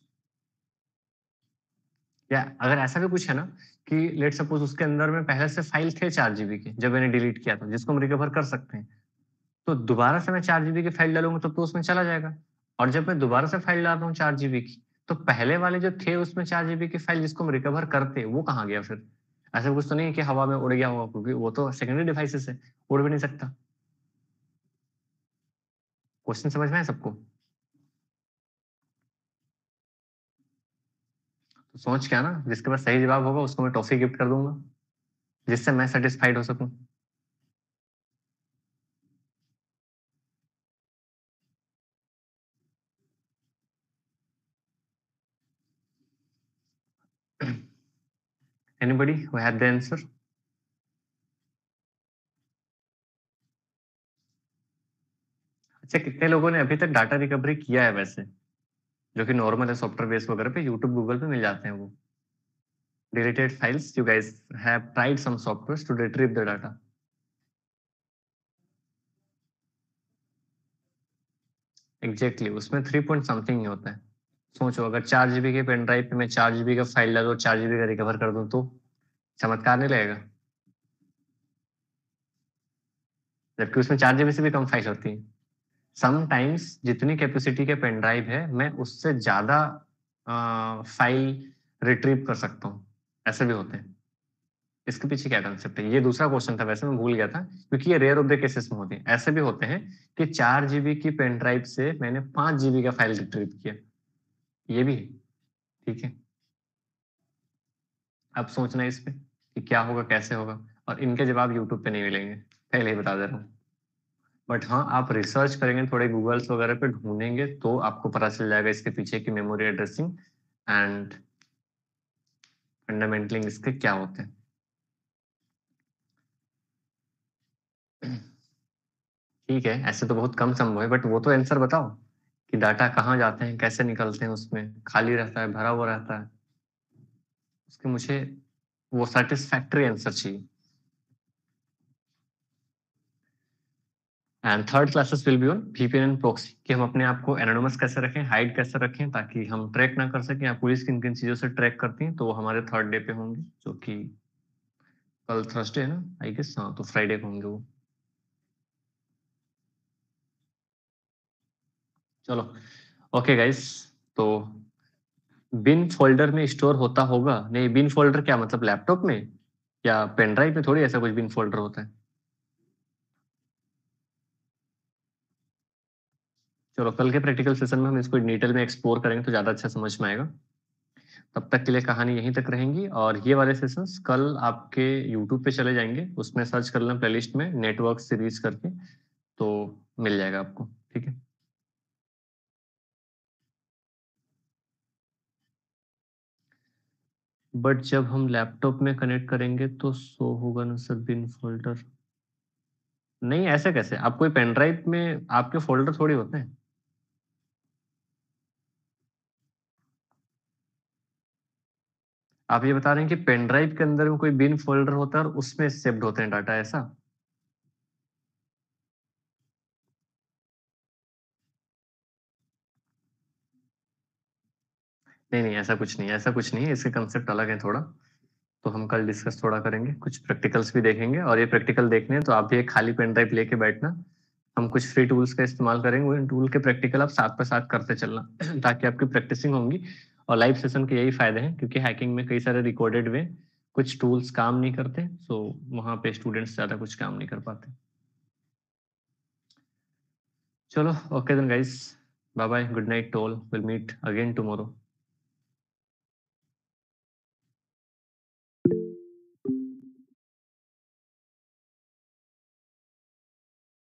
या अगर ऐसा भी कुछ है ना कि लेट सपोज उसके अंदर में पहले से फाइल थे चार जीबी की जब मैंने डिलीट किया था जिसको हम रिकवर कर सकते हैं तो दोबारा से मैं चार जीबी की फाइल डालूंगा तब तो, तो उसमें चला जाएगा और जब मैं दोबारा से फाइल लाता हूँ चार जीबी की तो पहले वाले जो थे उसमें चार जीबी की फाइल जिसको हम रिकवर करते वो कहाँ गया फिर ऐसा कुछ तो नहीं है कि हवा में उड़ गया होगा क्योंकि वो तो सेकेंडरी डिवाइसेस है उड़ भी नहीं सकता क्वेश्चन समझ में सबको तो सोच क्या ना जिसके पास सही जवाब होगा उसको मैं टॉफी गिफ्ट कर दूंगा जिससे मैं सेटिस्फाइड हो सकूं anybody who had the answer अच्छा कितने लोगों ने अभी तक डाटा रिकवरी किया है वैसे जो कि नॉर्मल है सॉफ्टवेयर बेस वगैरह पे यूट्यूब गूगल पे मिल जाते हैं वो deleted files you guys have tried some softwares to retrieve the data exactly उसमें थ्री पॉइंट समथिंग ही होता है सोचो अगर चार जीबी के पेन ड्राइव पे मैं चार जीबी का फाइल डालू चार जीबी का रिकवर कर दू तो चमत्कार नहीं लगेगा जबकि उसमें चार जीबी से भी कम फाइल होती है समटाइम्स जितनी कैपेसिटी के पेन ड्राइव है मैं उससे ज्यादा फाइल रिट्रीव कर सकता हूँ ऐसे भी होते हैं इसके पीछे क्या कंसेप्ट है ये दूसरा क्वेश्चन था वैसे मैं भूल गया था क्योंकि ये रेयर ऑफ द केसेस में होते हैं ऐसे भी होते हैं कि चार जीबी की पेन ड्राइव से मैंने पांच जीबी का फाइल रिट्रीव किया ये भी है ठीक है अब सोचना है इस पे कि क्या होगा कैसे होगा और इनके जवाब यूट्यूब पे नहीं मिलेंगे पहले ही बता दे रहा हूँ बट हाँ आप रिसर्च करेंगे थोड़े गूगल्स वगैरह पे ढूंढेंगे तो आपको पता चल जाएगा इसके पीछे की मेमोरी एड्रेसिंग एंड फंडामेंटलिंग इसके क्या होते हैं ठीक है ऐसे तो बहुत कम संभव है बट वो तो आंसर बताओ कि डाटा कहाँ जाते हैं कैसे निकलते हैं उसमें खाली रहता है भरा हुआ रहता है उसके मुझे वो सेटिस्फैक्ट्री आंसर चाहिए and third classes will be on VPN and proxy कि हम अपने आप को एनोनमस कैसे रखें हाइड कैसे रखें ताकि हम ट्रैक ना कर सकें या पुलिस किन किन चीज़ों से ट्रैक करती है तो वो हमारे थर्ड डे पे होंगे जो कि कल थर्सडे है ना आई गेस हाँ तो फ्राइडे को होंगे वो चलो ओके गाइस तो बिन फोल्डर में स्टोर होता होगा नहीं बिन फोल्डर क्या मतलब लैपटॉप में या पेन ड्राइव में थोड़ी ऐसा कुछ बिन फोल्डर होता है चलो कल के प्रैक्टिकल सेशन में हम इसको डिटेल में एक्सप्लोर करेंगे तो ज़्यादा अच्छा समझ में आएगा तब तक के लिए कहानी यहीं तक रहेंगी और ये वाले सेशंस कल आपके यूट्यूब पे चले जाएंगे उसमें सर्च कर लेना प्लेलिस्ट में नेटवर्क सीरीज करके तो मिल जाएगा आपको ठीक है बट जब हम लैपटॉप में कनेक्ट करेंगे तो शो होगा ना सर बिन फोल्डर नहीं ऐसे कैसे आप कोई पेन ड्राइव में आपके फोल्डर थोड़ी होते हैं आप ये बता रहे हैं कि पेन ड्राइव के अंदर में कोई बिन फोल्डर होता है और उसमें सेव्ड होते हैं डाटा ऐसा नहीं नहीं ऐसा कुछ नहीं ऐसा कुछ नहीं है इसके कंसेप्ट अलग है थोड़ा तो हम कल डिस्कस थोड़ा करेंगे कुछ प्रैक्टिकल्स भी देखेंगे और ये प्रैक्टिकल देखने हैं तो आप भी एक खाली पेन ड्राइव लेके बैठना हम कुछ फ्री टूल्स का इस्तेमाल करेंगे उन टूल के प्रैक्टिकल आप साथ पर साथ करते चलना ताकि आपकी प्रैक्टिसिंग होंगी और लाइव सेशन के यही फायदे हैं क्योंकि हैकिंग में कई सारे रिकॉर्डेड वे कुछ टूल्स काम नहीं करते सो वहाँ पे स्टूडेंट्स ज़्यादा कुछ काम नहीं कर पाते चलो okay then guys bye bye good night to all will meet again tomorrow